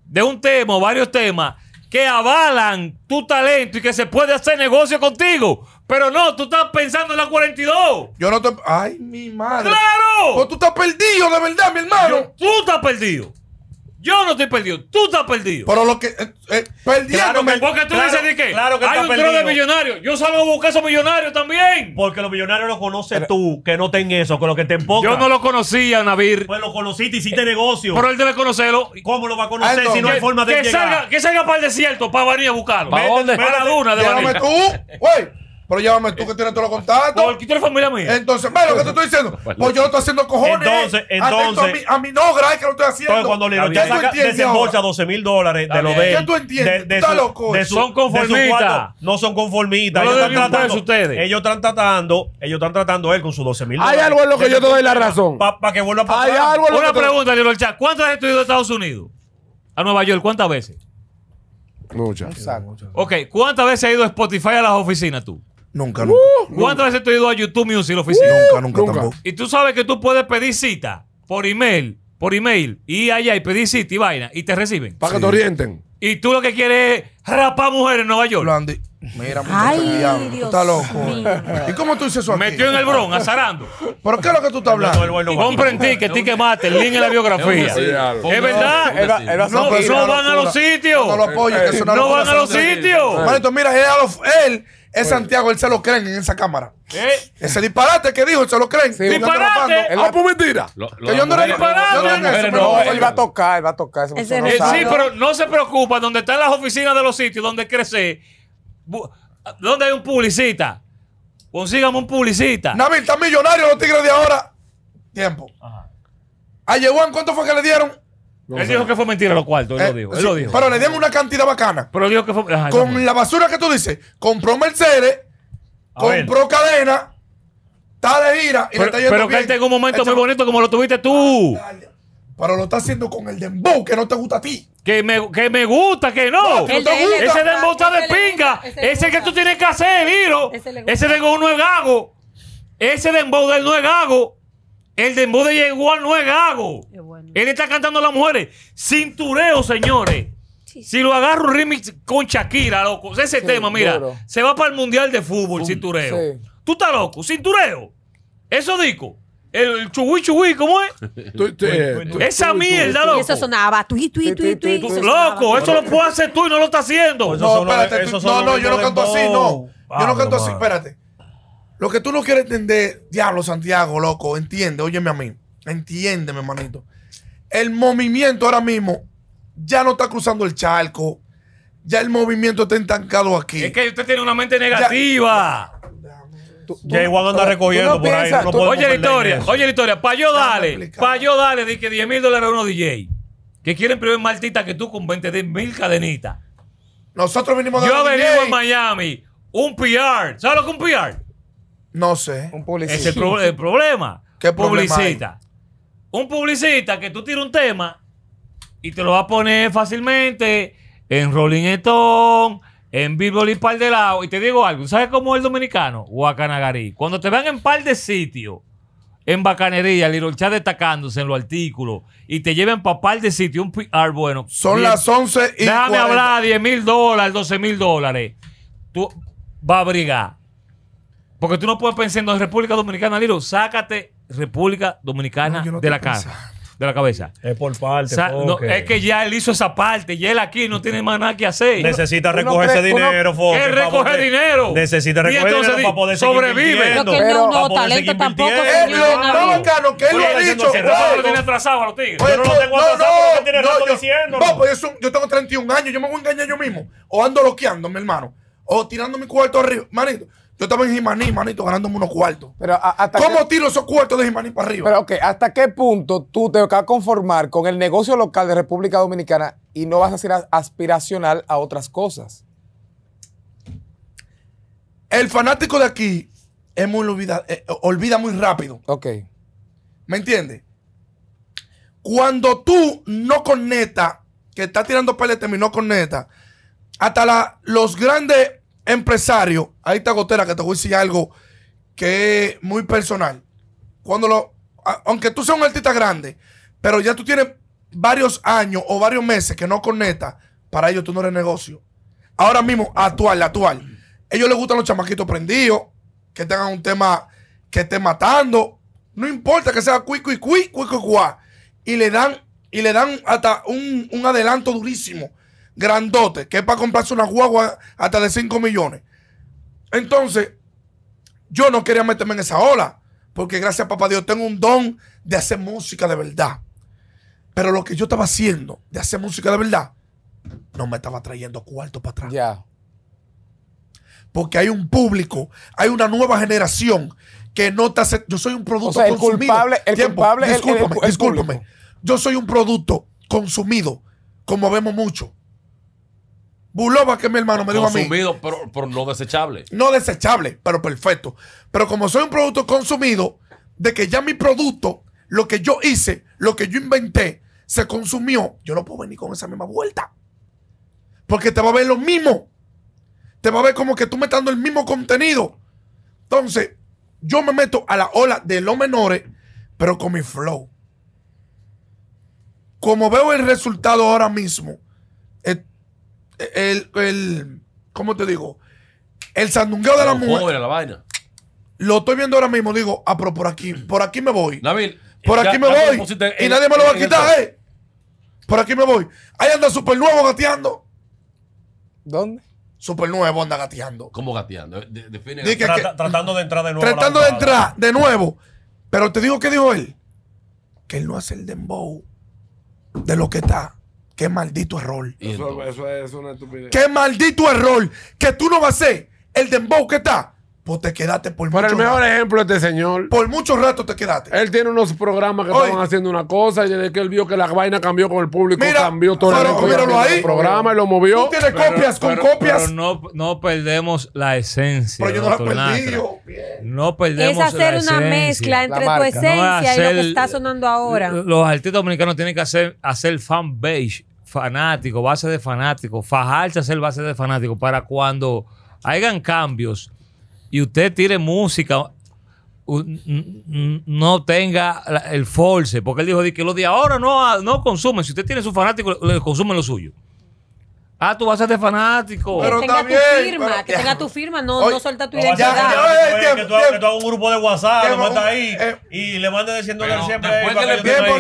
de un tema o varios temas que avalan tu talento y que se puede hacer negocio contigo. Pero no, tú estás pensando en la 42. Yo no te. Ay, mi madre. ¡Claro! Pues tú estás perdido, de verdad, mi hermano. tú estás perdido. Yo no estoy perdido, tú estás perdido. Pero lo que. Eh, eh, perdido claro porque tú dices de qué. Claro que Hay un tro de millonarios. Yo salgo a buscar esos millonarios también. Porque los millonarios los conoces tú, que no ten eso, con lo que te empoca. Yo no lo conocía, Navir. Pues lo conociste, hiciste negocio. Pero él debe conocerlo. ¿Cómo lo va a ah, conocer si no hay forma de que llegar? Salga, que salga para el desierto, para venir a buscarlo. ¿Para dónde? Para la duna de tú, güey. Pero llámame tú que tienes todos los contactos. Porque tú eres familia mía. Entonces, ve lo que te estoy diciendo. Pues, pues yo no estoy haciendo cojones. Entonces, entonces. A mí no, gracias, que lo estoy haciendo. Entonces, cuando Libertad ya desembolsa 12 mil dólares de lo de él. ¿Qué tú entiendes? son conformistas. No son conformistas. ellos, están tratando, ustedes. ellos están tratando, ellos están tratando él con sus 12 mil dólares. Hay algo en lo que yo te doy la razón. Para que vuelva a pasar. Hay algo en lo Una pregunta, Lilo Chat. ¿Cuántas has ido a Estados Unidos? A Nueva York, ¿cuántas veces? Muchas. Exacto. Ok, ¿cuántas veces has ido a Spotify a las oficinas tú? Nunca, uh, nunca. ¿Cuántas veces te has ido a YouTube Music oficina? Nunca, nunca, tampoco. Y tú sabes que tú puedes pedir cita por email, por email, y allá y pedir cita y vaina, y te reciben. Para que te orienten. Y tú lo que quieres es rapar mujeres en Nueva York. Blandi. Mira, mío tú eh. loco. ¿Y cómo tú dices eso aquí? Metió en el bron, azarando. ¿Pero qué es lo que tú estás hablando? Compren ticket, ticket mate, el link en la biografía. Es verdad. No van a los sitios. No apoyo. No lo van a los sitios. Marito, mira, él es Santiago, él se lo creen en esa cámara. Ese disparate que dijo, se lo creen. disparate. Ah, pues, ah, pues mentira. que yo no era disparate. No, no, él va a tocar, él va a tocar. sí, pero no se preocupa. Donde están las oficinas de los sitios, donde crece, donde hay un publicista. Consígame un publicista. Nabil, están millonarios los tigres de ahora. Tiempo. Ajá. A Yehuan, ¿cuánto fue que le dieron? él dijo que fue mentira lo cuarto, él, lo eh, dijo, él lo dijo. Pero le dieron una cantidad bacana. Pero dijo que fue. con la basura que tú dices, compró Mercedes, compró cadena, está de gira y pero, está yendo Pero que él tenga un momento muy bonito como lo tuviste tú. Ah, pero lo está haciendo con el dembow que no te gusta a ti. Que me, que me gusta, que no. Ese dembow está de pinga. Ese, que tú tienes que hacer, Viro. Ese, ese dembow no es gago. Ese dembow del no es gago. El dembow de Yeguan no es gago. Él está cantando a las mujeres. Cintureo, señores. Si lo agarro un remix con Shakira, loco. Ese tema, mira. Se va para el Mundial de Fútbol, cintureo. Tú estás loco, cintureo. Eso dico. El, el chugui ¿cómo es? Esa mierda, loco. Eso sonaba. Tui, tui, tui, Loco, eso lo puedes hacer tú y no lo estás haciendo. No, espérate. No, no, yo no canto así, no. Yo no canto así, espérate. Lo que tú no quieres entender, diablo Santiago, loco, entiende, óyeme a mí, mi hermanito. El movimiento ahora mismo ya no está cruzando el charco, ya el movimiento está entancado aquí. Es que usted tiene una mente negativa. Ya, igual anda recogiendo por ahí. oye, la historia, oye, la historia, yo dale pa' yo dale di que 10 mil dólares a uno DJ, que quieren primer maltita que tú con 20 mil cadenitas. Nosotros venimos de Yo venimos en Miami, un PR. ¿Sabes lo que es un PR? No sé. Un publicista. Es el, problema. ¿Qué publicista? Un publicista que tú tiras un tema y te lo va a poner fácilmente en Rolling Stone, en Billboard y par de lado. Y te digo algo, ¿sabes cómo es el dominicano? Guacanagarí. Cuando te van en par de sitios, en bacanería, Little Chat destacándose en los artículos y te lleven para par de sitios, un PR ah, bueno. Son las 11 y Déjame hablar, 10 mil dólares, 12 mil dólares. Tú va a brigar. Porque tú no puedes pensar en República Dominicana, Lilo. Sácate República Dominicana de la casa. De la cabeza. Es por parte. es que ya él hizo esa parte y él aquí no tiene más nada que hacer. Necesita recoger ese dinero, Foque. Él recoge dinero. Necesita recoger dinero para poder sobrevive. Pero no, no, talento tampoco. Él no, que él lo ha dicho. tiene atrasado los tigres. Yo no lo tengo atrasado tiene No, pues yo tengo 31 años. Yo me voy a engañar yo mismo. O ando loqueando, mi hermano o tirando mi cuarto arriba. Manito, yo estaba en Jimaní, manito, ganándome unos cuartos. ¿Cómo tiro esos cuartos de Jimaní para arriba? Pero ok, ¿hasta qué punto tú te vas a conformar con el negocio local de República Dominicana y no vas a ser aspiracional a otras cosas? El fanático de aquí es muy olvida, eh, muy rápido. Ok. ¿Me entiendes? Cuando tú no conectas, que estás tirando pelete y no conectas, hasta la, los grandes empresario, ahí está Gotera, que te voy a decir algo que es muy personal. Cuando lo, aunque tú seas un artista grande, pero ya tú tienes varios años o varios meses que no conectas, para ellos tú no eres negocio. Ahora mismo, actual, actual. Ellos les gustan los chamaquitos prendidos, que tengan un tema que esté matando. No importa que sea cuico y cuico y Y le dan, y le dan hasta un adelanto durísimo grandote, que es para comprarse una guagua hasta de 5 millones. Entonces, yo no quería meterme en esa ola, porque gracias a papá Dios tengo un don de hacer música de verdad. Pero lo que yo estaba haciendo de hacer música de verdad, no me estaba trayendo cuarto para atrás. Ya. Porque hay un público, hay una nueva generación que no está. Yo soy un producto o el Culpable, el culpable discúlpame, discúlpame. Yo soy un producto consumido, como vemos mucho. Buloba que mi hermano, me dijo a mí. Consumido, pero, no desechable. No desechable, pero perfecto. Pero como soy un producto consumido, de que ya mi producto, lo que yo hice, lo que yo inventé, se consumió, yo no puedo venir con esa misma vuelta. Porque te va a ver lo mismo. Te va a ver como que tú me el mismo contenido. Entonces, yo me meto a la ola de los menores, pero con mi flow. Como veo el resultado ahora mismo, el, el ¿cómo te digo? El sandungueo de la mujer. la vaina. Lo estoy viendo ahora mismo, digo, ah, pero por aquí, por aquí me voy. David, por aquí me voy. Y nadie me lo va a quitar, eh. Por aquí me voy. Ahí anda super nuevo gateando. ¿Dónde? Super nuevo anda gateando. ¿Cómo gateando? Eh, define tratando de entrar de nuevo. Tratando de entrar de nuevo. Pero te digo que dijo él. Que él no hace el dembow de lo que está. Qué maldito error. Eso, es una estupidez. Qué maldito error. Que tú no vas a ser el dembow que está. Pues te quedaste por rato. Por el mejor ejemplo este señor. Por mucho rato te quedaste. Él tiene unos programas que estaban haciendo una cosa y desde que él vio que la vaina cambió con el público, cambió todo el, programa y lo movió. Tú tienes copias con copias. Pero no, perdemos la esencia. Pero yo no la perdí. Yo. No perdemos la esencia. Es hacer una mezcla entre tu esencia y lo que está sonando ahora. Los artistas dominicanos tienen que hacer, hacer fan base fanático, base de fanático, fajarse a ser base de fanático para cuando hagan cambios y usted tire música, no tenga el force, porque él dijo que los de ahora no, no consumen, si usted tiene su fanático, le consumen lo suyo. Ah, tú vas a ser fanático. Pero que tenga tu firma, que tenga tu firma, no, no suelta tu identidad. Ya, ya, ya, que, tú, que, tú, hagas un grupo de WhatsApp, lo mandas ahí eh, y le mandas diciendo que siempre. Después que, le, no, después le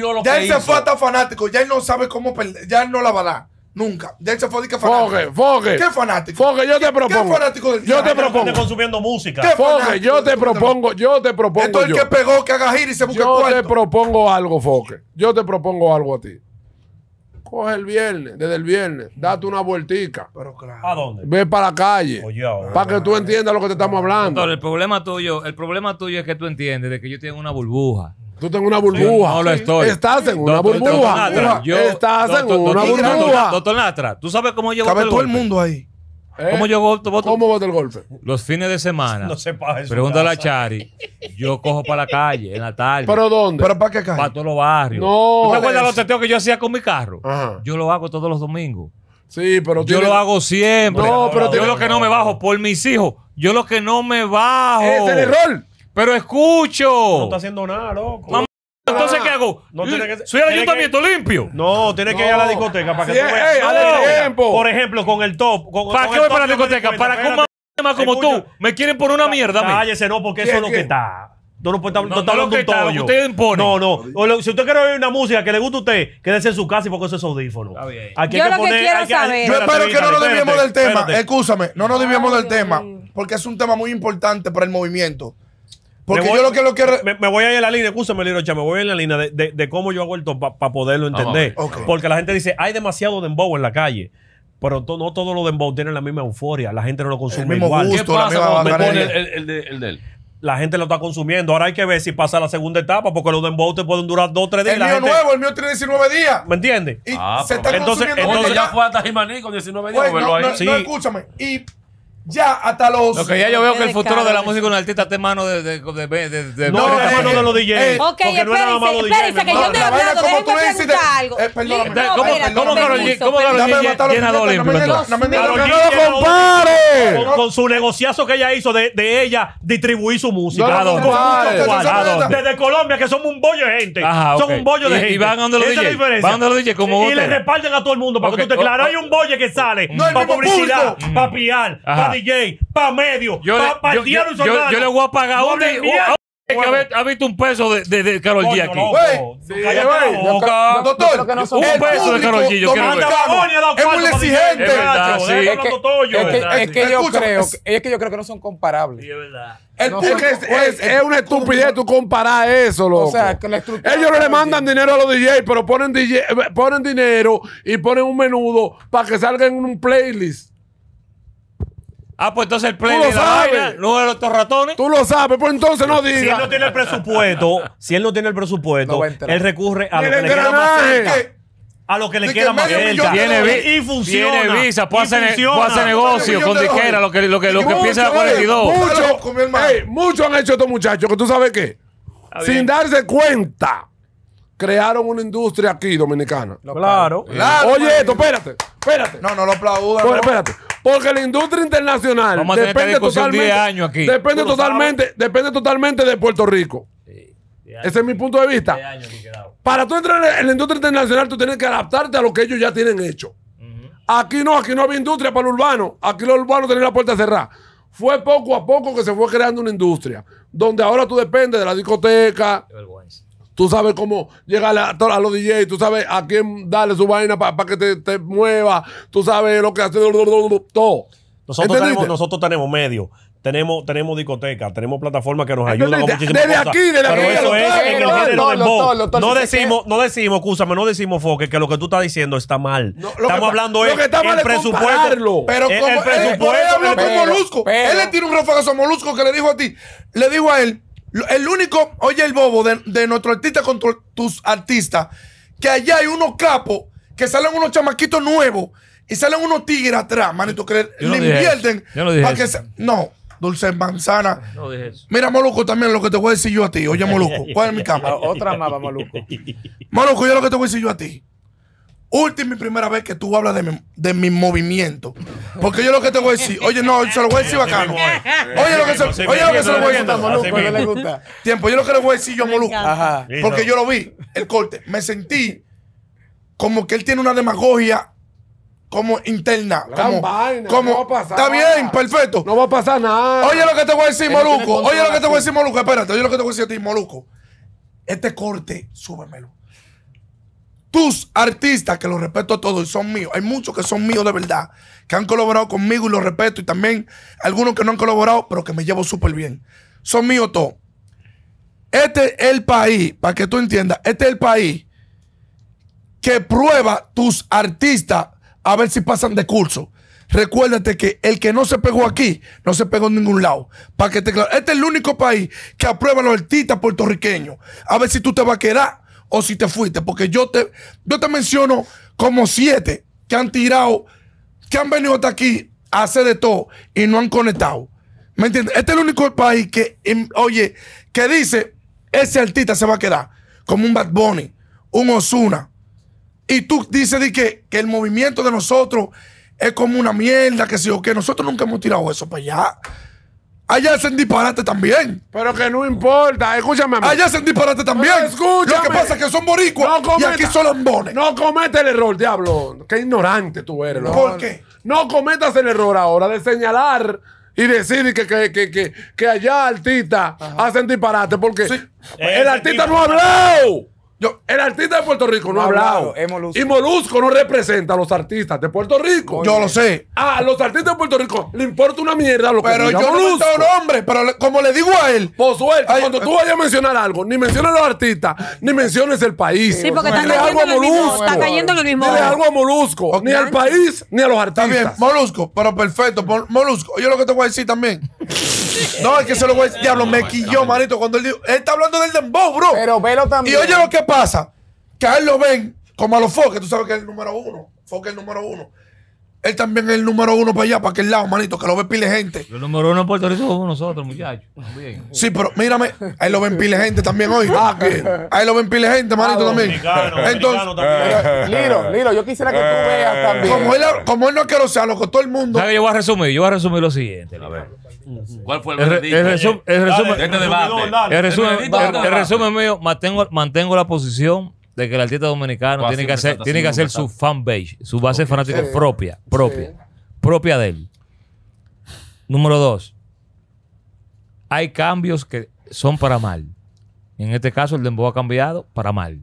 lo ya que él se fue hasta fanático, ya él no sabe cómo perder, ya él no la va a dar. Nunca. Ya él se fue de que fanático. Foge, foge. ¿Qué fanático? Foge, yo te propongo. ¿Qué fanático del Yo te propongo. consumiendo música. Fogue, yo te propongo, yo te propongo. Esto es el que pegó, que haga gira y se busque Yo te propongo algo, Foge. Yo te propongo algo a ti. Coge el viernes, desde el viernes, date una vueltica. Pero ¿A dónde? Ve para la calle. Para que tú entiendas lo que te estamos hablando. el problema tuyo, el problema tuyo es que tú entiendes de que yo tengo una burbuja. Tú tengo una burbuja. no lo estoy. Estás en una burbuja. estás en una burbuja. Doctor ¿tú sabes cómo llevo todo el mundo ahí. ¿Eh? ¿Cómo yo voto, ¿Cómo voto el golpe? Los fines de semana. No se eso. Pregúntale a Chari. Yo cojo para la calle en la tarde. ¿Pero dónde? ¿Pero para qué calle? Para todos los barrios. No. ¿Tú te acuerdas los teteos que yo hacía con mi carro? Ajá. Yo lo hago todos los domingos. Sí, pero Yo lo hago siempre. No, pero Yo lo que no me bajo por mis hijos. Yo lo que no me bajo. Es el error. Pero escucho. No está haciendo nada, loco. No tiene que Soy el ayuntamiento limpio. No, tiene que ir a la discoteca para que tú veas. Por ejemplo, con el top. ¿Para qué voy para la discoteca? Para que un como tú me quieren poner una mierda. Cállese, no, porque eso es lo que está. no está, lo hablando que de un está, lo que usted impone No, no. si usted quiere oír una música que le guste a usted, quédese en su casa y porque eso audífonos. Está Yo lo que quiero saber- Yo espero que no nos desviemos del tema. Escúchame, no nos desviemos del tema. Porque es un tema muy importante para el movimiento. Porque yo lo que lo que. Me, voy a ir a la línea, escúchame, Lirocha, me voy a ir a la línea de, de, cómo yo hago el para poderlo entender. Porque la gente dice, hay demasiado dembow en la calle. Pero no todos los dembow tienen la misma euforia. La gente no lo consume el mismo igual. Gusto, ¿Qué pasa me pone el, de, él? la gente lo está consumiendo. Ahora hay que ver si pasa la segunda etapa, porque los dembow te pueden durar dos o tres días. El mío nuevo, el mío tiene 19 días. ¿Me entiendes? Y ah, se pues está entonces, entonces ya fue hasta con 19 días. Pues no, escúchame. Y ya hasta los. Lo que ya yo veo que el futuro de la música de un artista está en manos de, de, de, de, No, está en manos de los DJs. ok, espérense, que yo te he hablado. Déjenme preguntar algo. Eh, ¿Cómo Carol G? ¿Cómo Llena no lo compare. Con su negociazo que ella hizo de ella distribuir su música. Desde Colombia, que somos un bollo de gente. Son un bollo de gente. Y van a los DJs. como Y le reparten a todo el mundo para que tú te oh, claras. Oh. Hay un bollo que sale para publicidad, para piar, para DJ, pa' medio, yo pa', yo, le voy a pagar no una, que ha, visto un peso de, de, de G aquí. un peso de Carol G. Es muy exigente. Es, que, yo creo, es que yo creo que no son comparables. es verdad. una estupidez tú comparar eso, loco. O sea, Ellos no le mandan dinero a los DJs, pero ponen, DJ, eh, ponen dinero y ponen un menudo para que salga en un playlist. Ah, pues entonces el play de la sabes, no de los ratones. Tú lo sabes, pues entonces no digas. Si él no tiene el presupuesto, si él no tiene el presupuesto, él recurre a lo que le queda más cerca a lo que le queda más cerca. Tiene, y funciona. Tiene visa, puede hacer, negocio con dijera, lo que, lo que, lo que empieza la 42. Muchos mucho han hecho estos muchachos, que tú sabes qué. Sin darse cuenta, crearon una industria aquí dominicana. Claro. Oye, esto, espérate, espérate. No, no lo aplaudan. Espérate. Porque la industria internacional depende totalmente, años aquí. depende depende totalmente de Puerto Rico. Ese es mi punto de vista. Para tú entrar en la industria internacional, tú tienes que adaptarte a lo que ellos ya tienen hecho. Aquí no, aquí no había industria para los urbano. Aquí los urbanos tenían la puerta cerrada. Fue poco a poco que se fue creando una industria, donde ahora tú dependes de la discoteca tú sabes cómo llegar a, los DJs, tú sabes a quién darle su vaina para que te, te, mueva, tú sabes lo que hace, todo. Nosotros tenemos, tenemos medios tenemos, tenemos discotecas, tenemos plataformas que nos ayudan con muchísimas desde cosas. Aquí, desde aquí, eso es No decimos, no decimos, escúchame, no decimos, Foque, que lo que tú estás diciendo está mal. estamos hablando de el, presupuesto. Pero como, el presupuesto. Él, él le tiene un refagazo a Molusco que le dijo a ti, le dijo a él, el único, oye el bobo, de, nuestro artista contra tus artistas, que allá hay unos capos que salen unos chamaquitos nuevos y salen unos tigres atrás, manito, que le invierten. no No, dulce manzana. No dije eso. Mira, Moluco, también lo que te voy a decir yo a ti. Oye, Moluco, ¿cuál es mi cámara? Otra mapa, Moluco. Moluco, yo lo que te voy a decir yo a ti. Última y primera vez que tú hablas de mi, de movimiento. Porque yo lo que te voy a decir, oye, no, se lo voy a decir bacano. Oye, lo que se, oye, lo que se voy a decir Moluco. Tiempo, yo lo que le voy a decir yo a Ajá. Porque yo lo vi, el corte. Me sentí como que él tiene una demagogia como interna. como, como no va a pasar. Está bien, perfecto. No va a pasar nada. Oye lo que te voy a decir, Moluco. Oye lo que te voy a decir, Moluco. Espérate, oye lo que te voy a decir a ti, Moluco. Este corte, súbemelo. Tus artistas, que los respeto a todos y son míos, hay muchos que son míos de verdad, que han colaborado conmigo y los respeto, y también algunos que no han colaborado, pero que me llevo súper bien. Son míos todos. Este es el país, para que tú entiendas, este es el país que prueba tus artistas a ver si pasan de curso. Recuérdate que el que no se pegó aquí, no se pegó en ningún lado. Para que te Este es el único país que aprueba a los artistas puertorriqueños. A ver si tú te vas a quedar o si te fuiste. Porque yo te, yo te menciono como siete que han tirado, que han venido hasta aquí a hacer de todo y no han conectado. ¿Me entiendes? Este es el único país que, em, oye, que dice, ese artista se va a quedar. Como un Bad Bunny, un Osuna. Y tú dices de que, el movimiento de nosotros es como una mierda, que si o que nosotros nunca hemos tirado eso para allá. Allá hacen disparate también. Pero que no importa, escúchame. Allá hacen disparate también. escúchame. Lo que pasa es que son boricuas y aquí son lambones. No comete el error, diablo. Qué ignorante tú eres. loco. ¿Por qué? No cometas el error ahora de señalar y decir que, que, que, que, allá artistas hacen disparate porque el, el artista eh, no ha hablado. Yo, el artista de Puerto Rico no, ha hablado. Y Molusco no representa a los artistas de Puerto Rico. yo lo sé. A los artistas de Puerto Rico le importa una mierda lo pero que Pero yo Molusco. no un hombre, pero como le digo a él. Por suerte, cuando tú vayas a mencionar algo, ni menciones a los artistas, ni menciones el país. Sí, porque está cayendo, algo a está cayendo lo mismo. Dile algo a Molusco. Ni al país, ni a los artistas. Está bien, Molusco, pero perfecto. Molusco, yo lo que te voy a decir también. no, es que se lo voy a decir. Diablo, me quilló, manito, cuando él dijo. Él está hablando del dembow, bro. Pero velo también. Y oye lo que pasa? Que a él lo ven como a los foques, tú sabes que es el número uno, foque es el número uno. Él también es el número uno para allá, para aquel lado, manito, que lo ve pile gente. El número uno en Puerto Rico somos nosotros, muchachos. Sí, pero mírame, ahí lo ven pile gente también hoy. Ah, bien. ahí lo ven pile gente, manito, ah, también. Entonces, eh, Lilo, Lilo, yo quisiera que tú eh, veas también. Como él, no es que lo sea, lo que todo el mundo. Yo voy a resumir, yo voy a resumir lo siguiente. A ver. ¿Cuál fue el, el, este el resumen? El resumen mío, mantengo, mantengo la posición de que el artista dominicano tiene que, hacer, su fan base, su su base fanática propia, propia, propia de él. Número dos, hay cambios que son para mal. En este caso, el dembow ha cambiado para mal.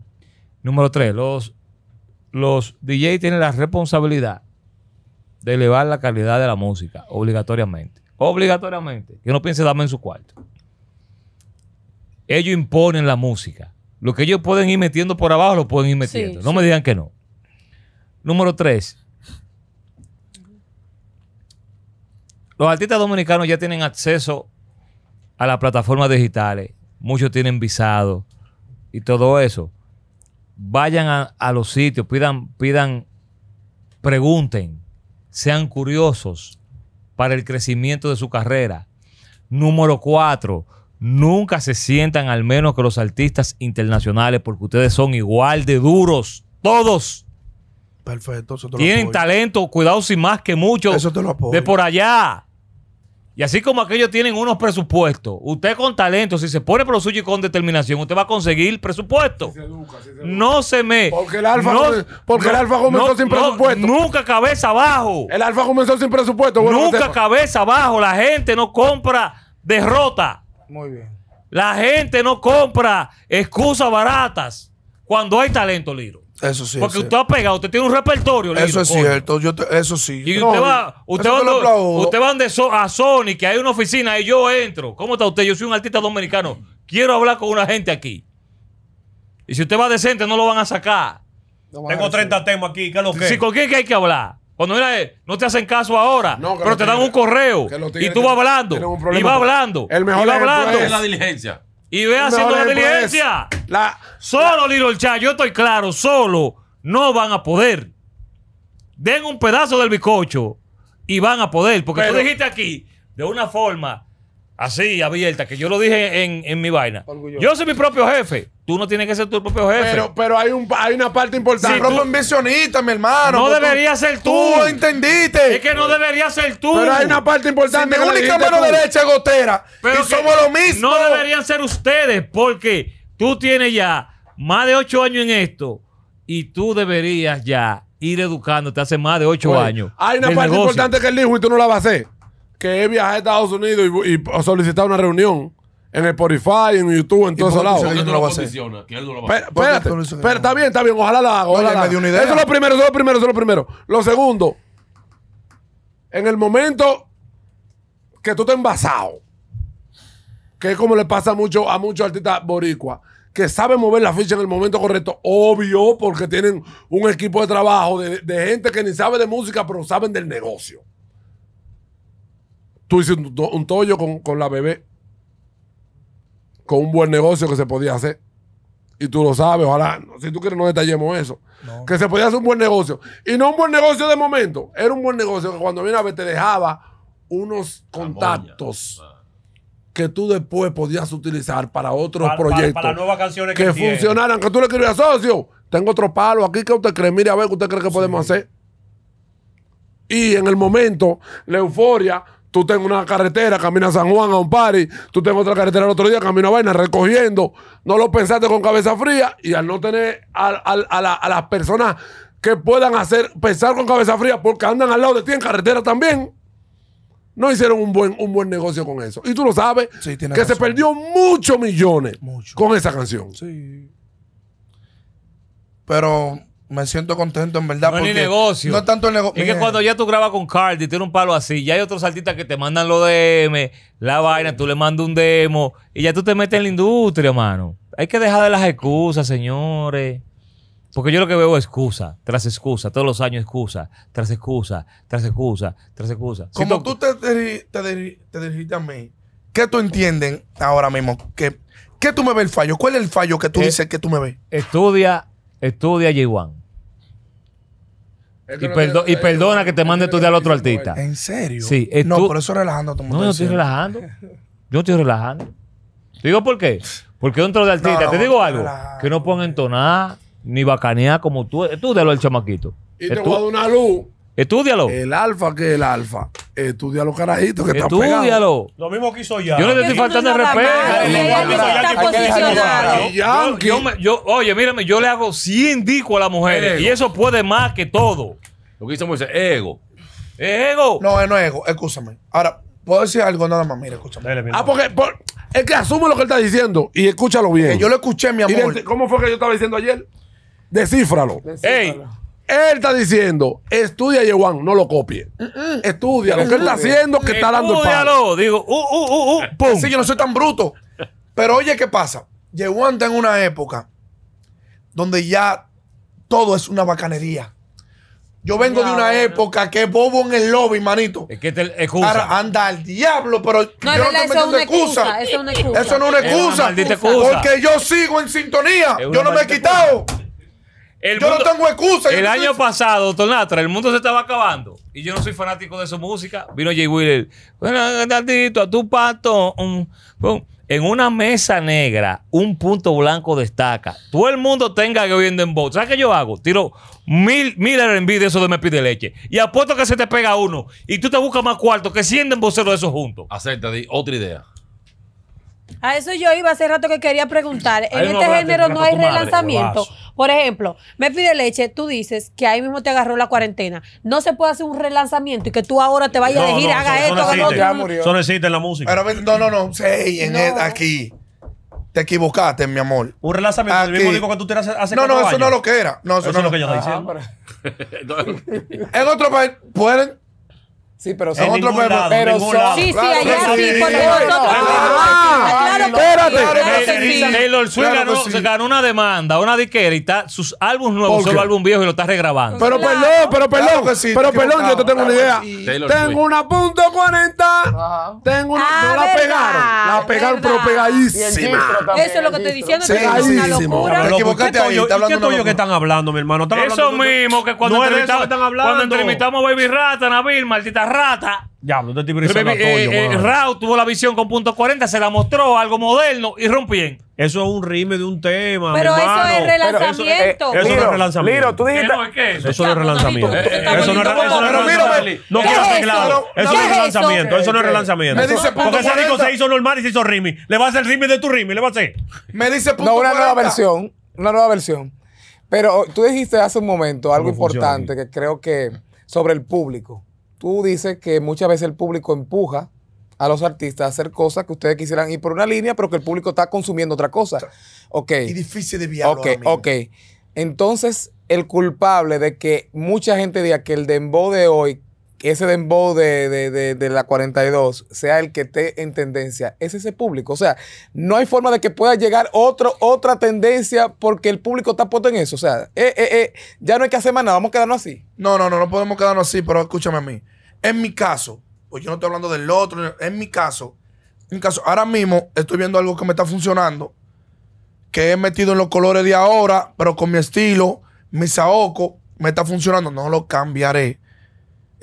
Número tres, los, los DJ tienen la responsabilidad de elevar la calidad de la música, obligatoriamente. Obligatoriamente. Que no piense dame en su cuarto. Ellos imponen la música. Lo que ellos pueden ir metiendo por abajo, lo pueden ir metiendo. no me digan que no. Número tres. Los artistas dominicanos ya tienen acceso a las plataformas digitales. Muchos tienen visado y todo eso. Vayan a, los sitios, pidan, pidan, pregunten, sean curiosos para el crecimiento de su carrera. Número cuatro, Nunca se sientan al menos que los artistas internacionales, porque ustedes son igual de duros, todos. Perfecto, Tienen talento, cuidado sin más que muchos de por allá. Y así como aquellos tienen unos presupuestos, usted con talento, si se pone por lo suyo y con determinación, usted va a conseguir presupuesto. No se me. Porque el Alfa, comenzó sin presupuesto. nunca cabeza abajo. El Alfa comenzó sin presupuesto. nunca cabeza abajo. La gente no compra derrota. Muy bien. La gente no compra excusas baratas cuando hay talento, Liro. Eso sí. Porque usted ha pegado, usted tiene un repertorio. Liro, eso es cierto, eso sí. Y usted va, usted a Sony, que hay una oficina y yo entro. ¿Cómo está usted? Yo soy un artista dominicano. Quiero hablar con una gente aquí. Y si usted va decente, no lo van a sacar. Tengo 30 temas aquí, ¿qué es que? Si con quién que hay que hablar. Cuando mira, no te hacen caso ahora, pero te dan un correo y tú vas hablando y vas hablando y vas hablando. Es la diligencia. Y ve haciendo la diligencia. solo, Lilo el Chá, yo estoy claro, solo no van a poder. Den un pedazo del bizcocho y van a poder. Porque tú dijiste aquí, de una forma así, abierta, que yo lo dije en, mi vaina. Yo soy mi propio jefe. Tú no tienes que ser tu propio jefe. Pero, pero hay, un, una parte importante. Sí, propio mi hermano. No debería ser tú. Tú entendiste. Es que no debería ser tú. Pero hay una parte importante. Si única mano derecha gotera. Pero y somos lo mismo. No deberían ser ustedes porque tú tienes ya más de ocho años en esto y tú deberías ya ir educándote hace más de ocho años. Hay una parte importante que el hijo y tú no la vas a hacer. Que es viajar a Estados Unidos y, y solicitar una reunión en Spotify, en YouTube, en todos lados. Pero no lo no lo va a Espérate, está bien, está bien. Ojalá la haga. Me dio una idea. Eso es lo primero, eso es lo primero, eso es lo primero. Lo segundo, en el momento que tú te envasado, que es como le pasa mucho a muchos artistas boricuas, que saben mover la ficha en el momento correcto, obvio, porque tienen un equipo de trabajo de, gente que ni sabe de música, pero saben del negocio. Tú hiciste un, tollo con la bebé con un buen negocio que se podía hacer. Y tú lo sabes, ojalá, si tú quieres, no detallemos eso. Que se podía hacer un buen negocio. Y no un buen negocio de momento. Era un buen negocio que cuando viene a ver te dejaba unos contactos ah. que tú después podías utilizar para otros proyectos. Para, nuevas canciones que, que funcionaran. Que tú le escribías, socio, tengo otro palo aquí que usted cree. Mire, a ver qué usted cree que podemos hacer. Y en el momento, la euforia, tú tengas una carretera, camina San Juan a un party, tú tengas otra carretera el otro día, camino a vaina, recogiendo, no lo pensaste con cabeza fría y al no tener a, las personas que puedan hacer, pensar con cabeza fría porque andan al lado de ti en carretera también, no hicieron un buen, un buen negocio con eso. Y tú lo sabes, que se perdió muchos millones con esa canción. Sí. Pero me siento contento, en verdad. No negocio. No es tanto el negocio. Es que eh. cuando ya tú grabas con Cardi, tiene un palo así, ya hay otros artistas que te mandan los DM, la vaina, tú le mandas un demo, y ya tú te metes en la industria, mano. Hay que dejar de las excusas, señores. Porque yo lo que veo es excusa, tras excusa, todos los años excusa, tras excusa, tras excusa, tras excusa. Como tú te, dirigiste a mí, ¿qué tú entiendes ahora mismo? ¿Qué, ¿Qué tú me ves el fallo? ¿Cuál es el fallo que tú eh, dices que tú me ves? Estudia Estudia j Y, perdona que te mande a estudiar al otro artista. ¿En serio? Sí, no, por eso relajando tu No, yo estoy relajando. Yo estoy relajando. ¿Te digo por qué? Porque dentro de artista, te digo algo, que no pongan entonar ni bacanear como tú. Tú de lo chamaquito. Y te voy a dar una luz Estúdialo. El alfa que el alfa. Estudia los carajitos que está pegados. Estúdialo. Lo mismo que hizo ya. Yo le estoy faltando respeto. oye, mírame, yo le hago 100 discos a las mujeres. Y eso puede más que todo. Lo que hizo Moisés, ego. Es ego. No, no es ego, escúchame. Ahora, puedo decir algo nada más, mira, escúchame. Ah, porque es que asume lo que él está diciendo y escúchalo bien. yo lo escuché, mi amor. ¿Cómo fue que yo estaba diciendo ayer? Descífralo. Él está diciendo, estudia Yewan, no lo copie. Estudia lo que él está haciendo, que está dando el palo. Digo, uh, uh, uh, eh, Sí, yo no soy tan bruto. Pero oye, ¿qué pasa? Yewan está en una época donde ya todo es una bacanería. Yo vengo de una época que bobo en el lobby, manito. Es que excusa. anda al diablo, pero no, yo no estoy una excusa. Eso, no es una excusa. Porque yo sigo en sintonía. Yo no me he quitado. El tengo excusa. El año pasado, Natra, el mundo se estaba acabando. Y yo no soy fanático de su música. Vino Jay Wheeler. Bueno, tantito, a tu pato. Mm, en una mesa negra, un punto blanco destaca. Todo el mundo tenga que viendo en voz. ¿Sabes qué yo hago? Tiro mil, mil en de eso de me pide leche. Y apuesto que se te pega uno. Y tú te buscas más cuarto que sienten en voceros de esos juntos. Acepta, otra idea. A eso yo iba hace rato que quería preguntar. En este género no hay relanzamiento. Por ejemplo, me pide leche, tú dices que ahí mismo te agarró la cuarentena. No se puede hacer un relanzamiento y que tú ahora te vayas a elegir haga esto, haga otro. No eso la música. Pero, no, no, no. Sí, en aquí. Te equivocaste, mi amor. Un relanzamiento el mismo disco que tú tiras hace No, no, eso no es lo que era. No, eso, no es lo que yo te diciendo. Ah, en otro país pueden Sí, pero son otros pueblos. Pero son. Sí, sí, allá sí, porque nosotros. claro, espérate. Taylor Swift ganó, se ganó una demanda, una disquera y está sus álbumes nuevos, solo álbum viejo y lo está regrabando. Pero perdón, pero perdón. pero perdón, yo te tengo una idea. Tengo una punto 40. Tengo una. Ah, no la pegaron. La pegaron, pero pegadísima. Eso es lo que estoy diciendo. Es una locura. Equivocaste ahí. ¿Qué toyo que están hablando, mi hermano? Eso mismo que cuando entrevistamos a Baby Rata, Navir, maldita rata. Ya, no te eh, eh, eh, Raúl tuvo la visión con 40, se la mostró algo moderno y rompió. Eso es un rime de un tema. Pero eso es relanzamiento. eso, eso es relanzamiento. Liro, tú dijiste. no, ¿qué relanzamiento. Eso no es relanzamiento. eso no es relanzamiento. No quiero ser claro. Eso no es relanzamiento. Eso no es relanzamiento. Porque ese disco se hizo normal y se hizo rime. Le va a hacer rime de tu rime. Le va a hacer. Me dice punto No, una nueva versión. Una nueva versión. Pero oh, tú dijiste hace un momento algo importante que creo que sobre el público tú dices que muchas veces el público empuja a los artistas a hacer cosas que ustedes quisieran ir por una línea, pero que el público está consumiendo otra cosa. Ok. Y difícil de viajar. Ok, ok. Entonces, el culpable de que mucha gente diga que el dembow de hoy ese dembow de, de, la 42 sea el que esté en tendencia, es ese público. O sea, no hay forma de que pueda llegar otra tendencia porque el público está puesto en eso. O sea, eh, eh, eh, ya no hay que hacer más nada, vamos a quedarnos así. No, no, no, no podemos quedarnos así, pero escúchame a mí. En mi caso, pues yo no estoy hablando del otro, en mi caso, en mi caso, ahora mismo estoy viendo algo que me está funcionando, que he metido en los colores de ahora, pero con mi estilo, mi saoco, me está funcionando, no lo cambiaré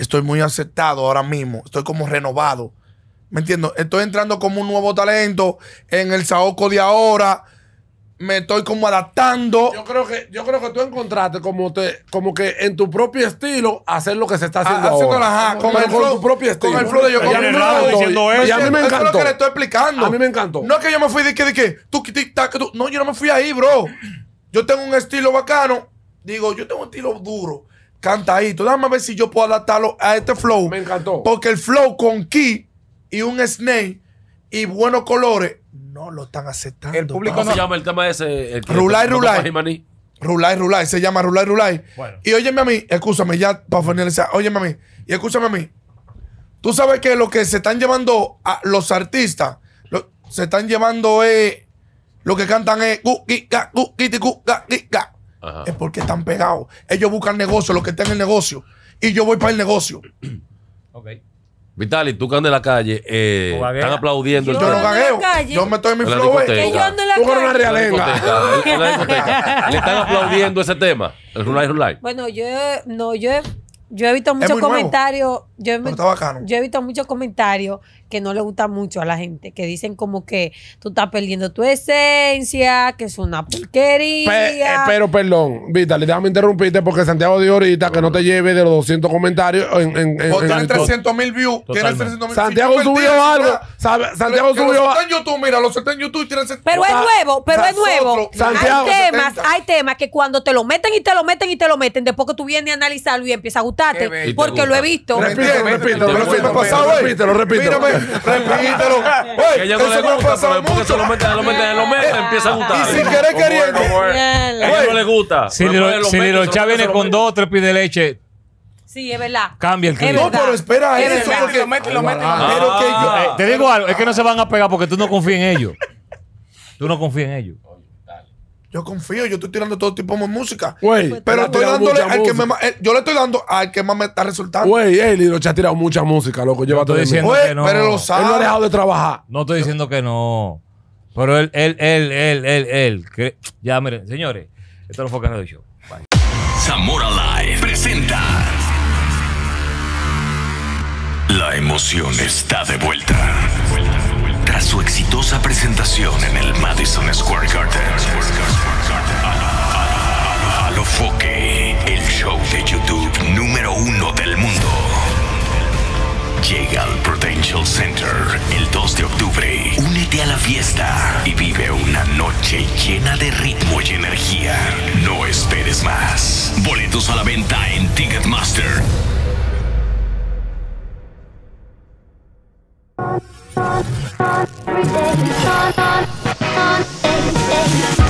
estoy muy aceptado ahora mismo, estoy como renovado. ¿Me entiendo? Estoy entrando como un nuevo talento en el Saoco de ahora. Me estoy como adaptando. Yo creo que, yo creo que tú encontraste como, te, como que en tu propio estilo hacer lo que se está haciendo. ahora. con, el flow, tu propio estilo. de yo. Con Y a mí me encantó. Es lo que le estoy explicando. A mí me encantó. No es que yo me fui de que, de que, tú, tic, No, yo no me fui ahí, bro. Yo tengo un estilo bacano. Digo, yo tengo un estilo duro. Canta ahí. cantadito. Déjame ver si yo puedo adaptarlo a este flow. Me encantó. Porque el flow con key y un snake y buenos colores no lo están aceptando. El público se llama el tema ese? El rulay, rulay. Rulay, rulay. Se llama Rulay, rulay. Y óyeme a mí, escúchame ya para finalizar. Óyeme a mí. Y escúchame a mí. Tú sabes que lo que se están llevando a los artistas, se están llevando es lo que cantan es es porque están pegados. Ellos buscan negocio, los que están en el negocio. Y yo voy para el negocio. ok. Vitali, tú que andas en la calle, eh, están aplaudiendo. Yo, el no gagueo. Yo me estoy en mi flow. Eh. Tú con una realenga. Le están aplaudiendo ese tema. El Rulay Rulay. Bueno, yo no, yo yo he visto muchos comentarios. Yo, yo he visto muchos comentarios que no le gusta mucho a la gente, que dicen como que tú estás perdiendo tu esencia, que es una porquería. pero perdón, Vitali, déjame interrumpirte porque Santiago dijo ahorita que no te lleve de los 200 comentarios en, en, 300 mil views. Tienes 300 mil Santiago subió algo. Santiago subió algo. en YouTube, mira, los en YouTube. Tienen... Pero Pero es nuevo, pero es nuevo. hay temas, hay temas que cuando te lo meten y te lo meten y te lo meten, después que tú vienes a analizarlo y empieza a gustarte, porque lo he visto. repítelo, repítelo, repítelo, repítelo, repítelo. Repítelo. Que ella no le gusta, pero después se lo meten, lo meten, lo meten, empieza a gustar. Y si querés queriendo. ella no le gusta. Si Lirocha viene con dos o tres de leche, Sí, es verdad. Cambia el clima. No, pero espera es eso. Porque... Lo mete, lo mete. Ah, eh, te digo algo, es que no se van a pegar porque tú no confías en ellos. tú no confías en ellos. Yo confío, yo estoy tirando todo tipo de música. Pues, pero estoy dándole al que me, yo le estoy dando al que más me está resultando. Güey, ya ha tirado mucha música, loco. Lleva todo diciendo que no. Pero lo sabe. Él no ha dejado de trabajar. No estoy diciendo que no. Pero él, él, él, él, él, Ya, miren, señores. Esto es lo que de Show. dicho Zamora Live presenta. La emoción está de vuelta su exitosa presentación en el Madison Square Garden. Alofoque, el show de YouTube número uno del mundo. Llega al Prudential Center el 2 de octubre. Únete a la fiesta y vive una noche llena de ritmo y energía. No esperes más. Boletos a la venta en Ticketmaster. on, every day, on, on, on, day, day.